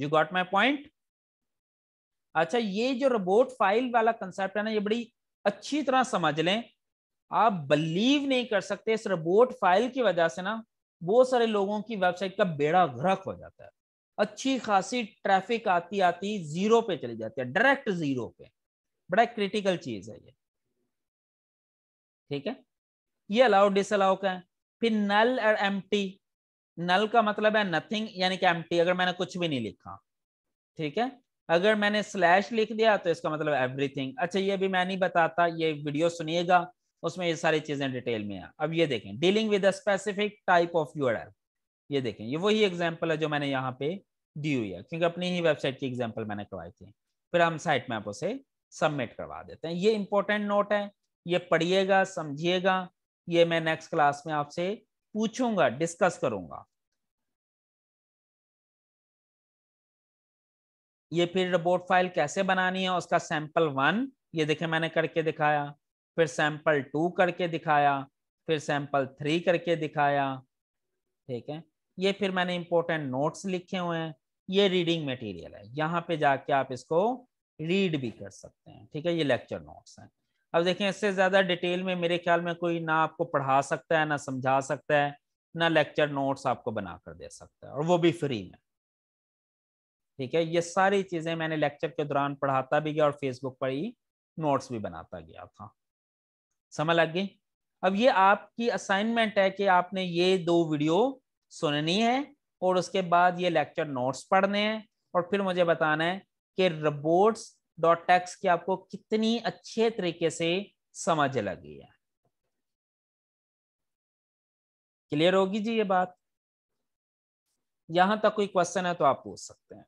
यू गॉट माई पॉइंट अच्छा ये जो रोबोट फाइल वाला कंसेप्ट है ना ये बड़ी अच्छी तरह समझ लें आप बिलीव नहीं कर सकते इस रोबोट फाइल की वजह से ना बहुत सारे लोगों की वेबसाइट का बेड़ा गर्क हो जाता है अच्छी खासी ट्रैफिक आती आती जीरो पे चली जाती है डायरेक्ट जीरो पे बड़ा क्रिटिकल चीज है ये ठीक है ये अलाउ डिसअलाउ का है फिर नल और एम्प्टी नल का मतलब है नथिंग यानी कि टी अगर मैंने कुछ भी नहीं लिखा ठीक है अगर मैंने स्लैश लिख दिया तो इसका मतलब एवरीथिंग अच्छा ये भी मैं नहीं बताता ये वीडियो सुनिएगा उसमें ये सारी चीजें डिटेल में है अब ये देखें dealing with specific type of URL ये देखें ये वही एग्जाम्पल है जो मैंने यहाँ पे दी हुई है क्योंकि अपनी ही वेबसाइट की एग्जाम्पल मैंने करवाई थी फिर हम साइट मैप उसे सबमिट करवा देते हैं ये इंपॉर्टेंट नोट है ये पढ़िएगा समझिएगा ये मैं नेक्स्ट क्लास में आपसे पूछूंगा डिस्कस करूंगा ये फिर रिपोर्ट फाइल कैसे बनानी है उसका सैंपल वन ये देखे मैंने करके दिखाया फिर सैंपल टू करके दिखाया फिर सैंपल थ्री करके दिखाया ठीक है ये फिर मैंने इंपॉर्टेंट नोट्स लिखे हुए हैं ये रीडिंग मटेरियल है यहाँ पे जाके आप इसको रीड भी कर सकते हैं ठीक है ये लेक्चर नोट्स हैं अब देखें इससे ज़्यादा डिटेल में मेरे ख्याल में कोई ना आपको पढ़ा सकता है ना समझा सकता है ना लेक्चर नोट्स आपको बना कर दे सकता है और वो भी फ्री में ठीक है ये सारी चीज़ें मैंने लेक्चर के दौरान पढ़ाता भी गया और फेसबुक पर ही नोट्स भी बनाता गया था समझ लग गई अब ये आपकी असाइनमेंट है कि आपने ये दो वीडियो सुननी है और उसके बाद ये लेक्चर नोट्स पढ़ने हैं और फिर मुझे बताना है कि रोबोट्स डॉट टेक्स की आपको कितनी अच्छे तरीके से समझ लगी है क्लियर होगी जी ये बात यहां तक कोई क्वेश्चन है तो आप पूछ सकते हैं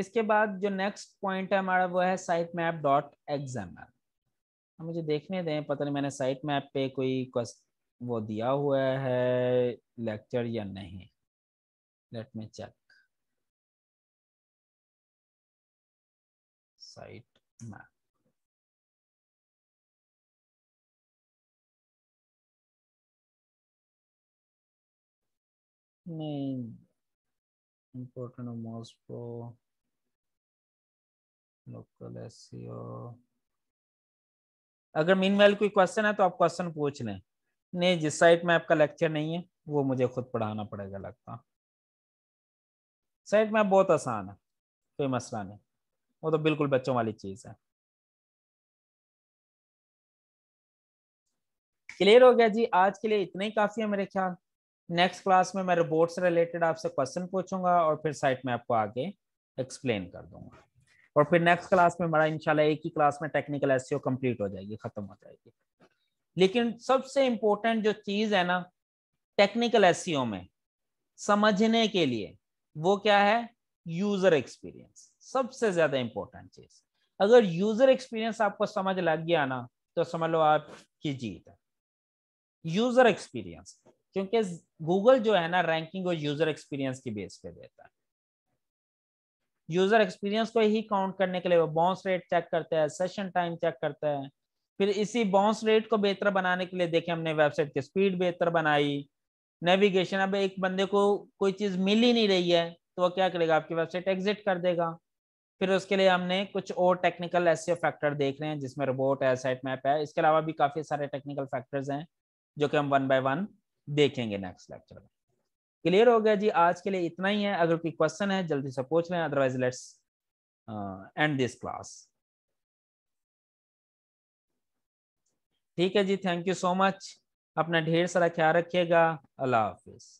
इसके बाद जो नेक्स्ट पॉइंट है हमारा वो है साइट मैप डॉट एग्जाम मुझे देखने दें पता नहीं मैंने साइट मैप पे कोई क्वेश्चन वो दिया हुआ है लेक्चर या नहीं let me check sitemap नहीं important most pro local SEO अगर मीन कोई क्वेश्चन है तो आप क्वेश्चन पूछ लें नहीं जिस साइट में आपका लेक्चर नहीं है वो मुझे खुद पढ़ाना पड़ेगा लगता साइट में बहुत आसान है कोई मसला नहीं वो तो बिल्कुल बच्चों वाली चीज़ है क्लियर हो गया जी आज के लिए इतना ही काफ़ी है मेरे ख्याल नेक्स्ट क्लास में मैं रिपोर्ट से रिलेटेड आपसे क्वेश्चन पूछूंगा और फिर साइट में आपको आगे एक्सप्लेन कर दूंगा और फिर नेक्स्ट क्लास में हमारा इंशाल्लाह एक ही क्लास में टेक्निकल एस कंप्लीट हो जाएगी खत्म हो जाएगी लेकिन सबसे इंपॉर्टेंट जो चीज है ना टेक्निकल एस में समझने के लिए वो क्या है यूजर एक्सपीरियंस सबसे ज्यादा इंपॉर्टेंट चीज अगर यूजर एक्सपीरियंस आपको समझ लग गया ना तो समझ लो आपकी जीत है यूजर एक्सपीरियंस क्योंकि गूगल जो है ना रैंकिंग और यूजर एक्सपीरियंस की बेस पे देता है यूजर एक्सपीरियंस को ही काउंट करने के लिए वो बाउंस रेट चेक करता है सेशन टाइम चेक करता है फिर इसी बाउंस रेट को बेहतर बनाने के लिए देखें हमने वेबसाइट की स्पीड बेहतर बनाई नेविगेशन अब एक बंदे को कोई चीज़ मिल ही नहीं रही है तो वो क्या करेगा आपकी वेबसाइट एग्जिट कर देगा फिर उसके लिए हमने कुछ और टेक्निकल ऐसे फैक्टर देख रहे हैं जिसमें रोबोट है साइट मैप है इसके अलावा भी काफ़ी सारे टेक्निकल फैक्टर्स हैं जो कि हम वन बाय वन देखेंगे नेक्स्ट लेक्चर में क्लियर हो गया जी आज के लिए इतना ही है अगर कोई क्वेश्चन है जल्दी से पूछ लें otherwise let's end this class ठीक है जी थैंक यू सो मच अपना ढेर सारा ख्याल रखिएगा अल्लाह हाफिज़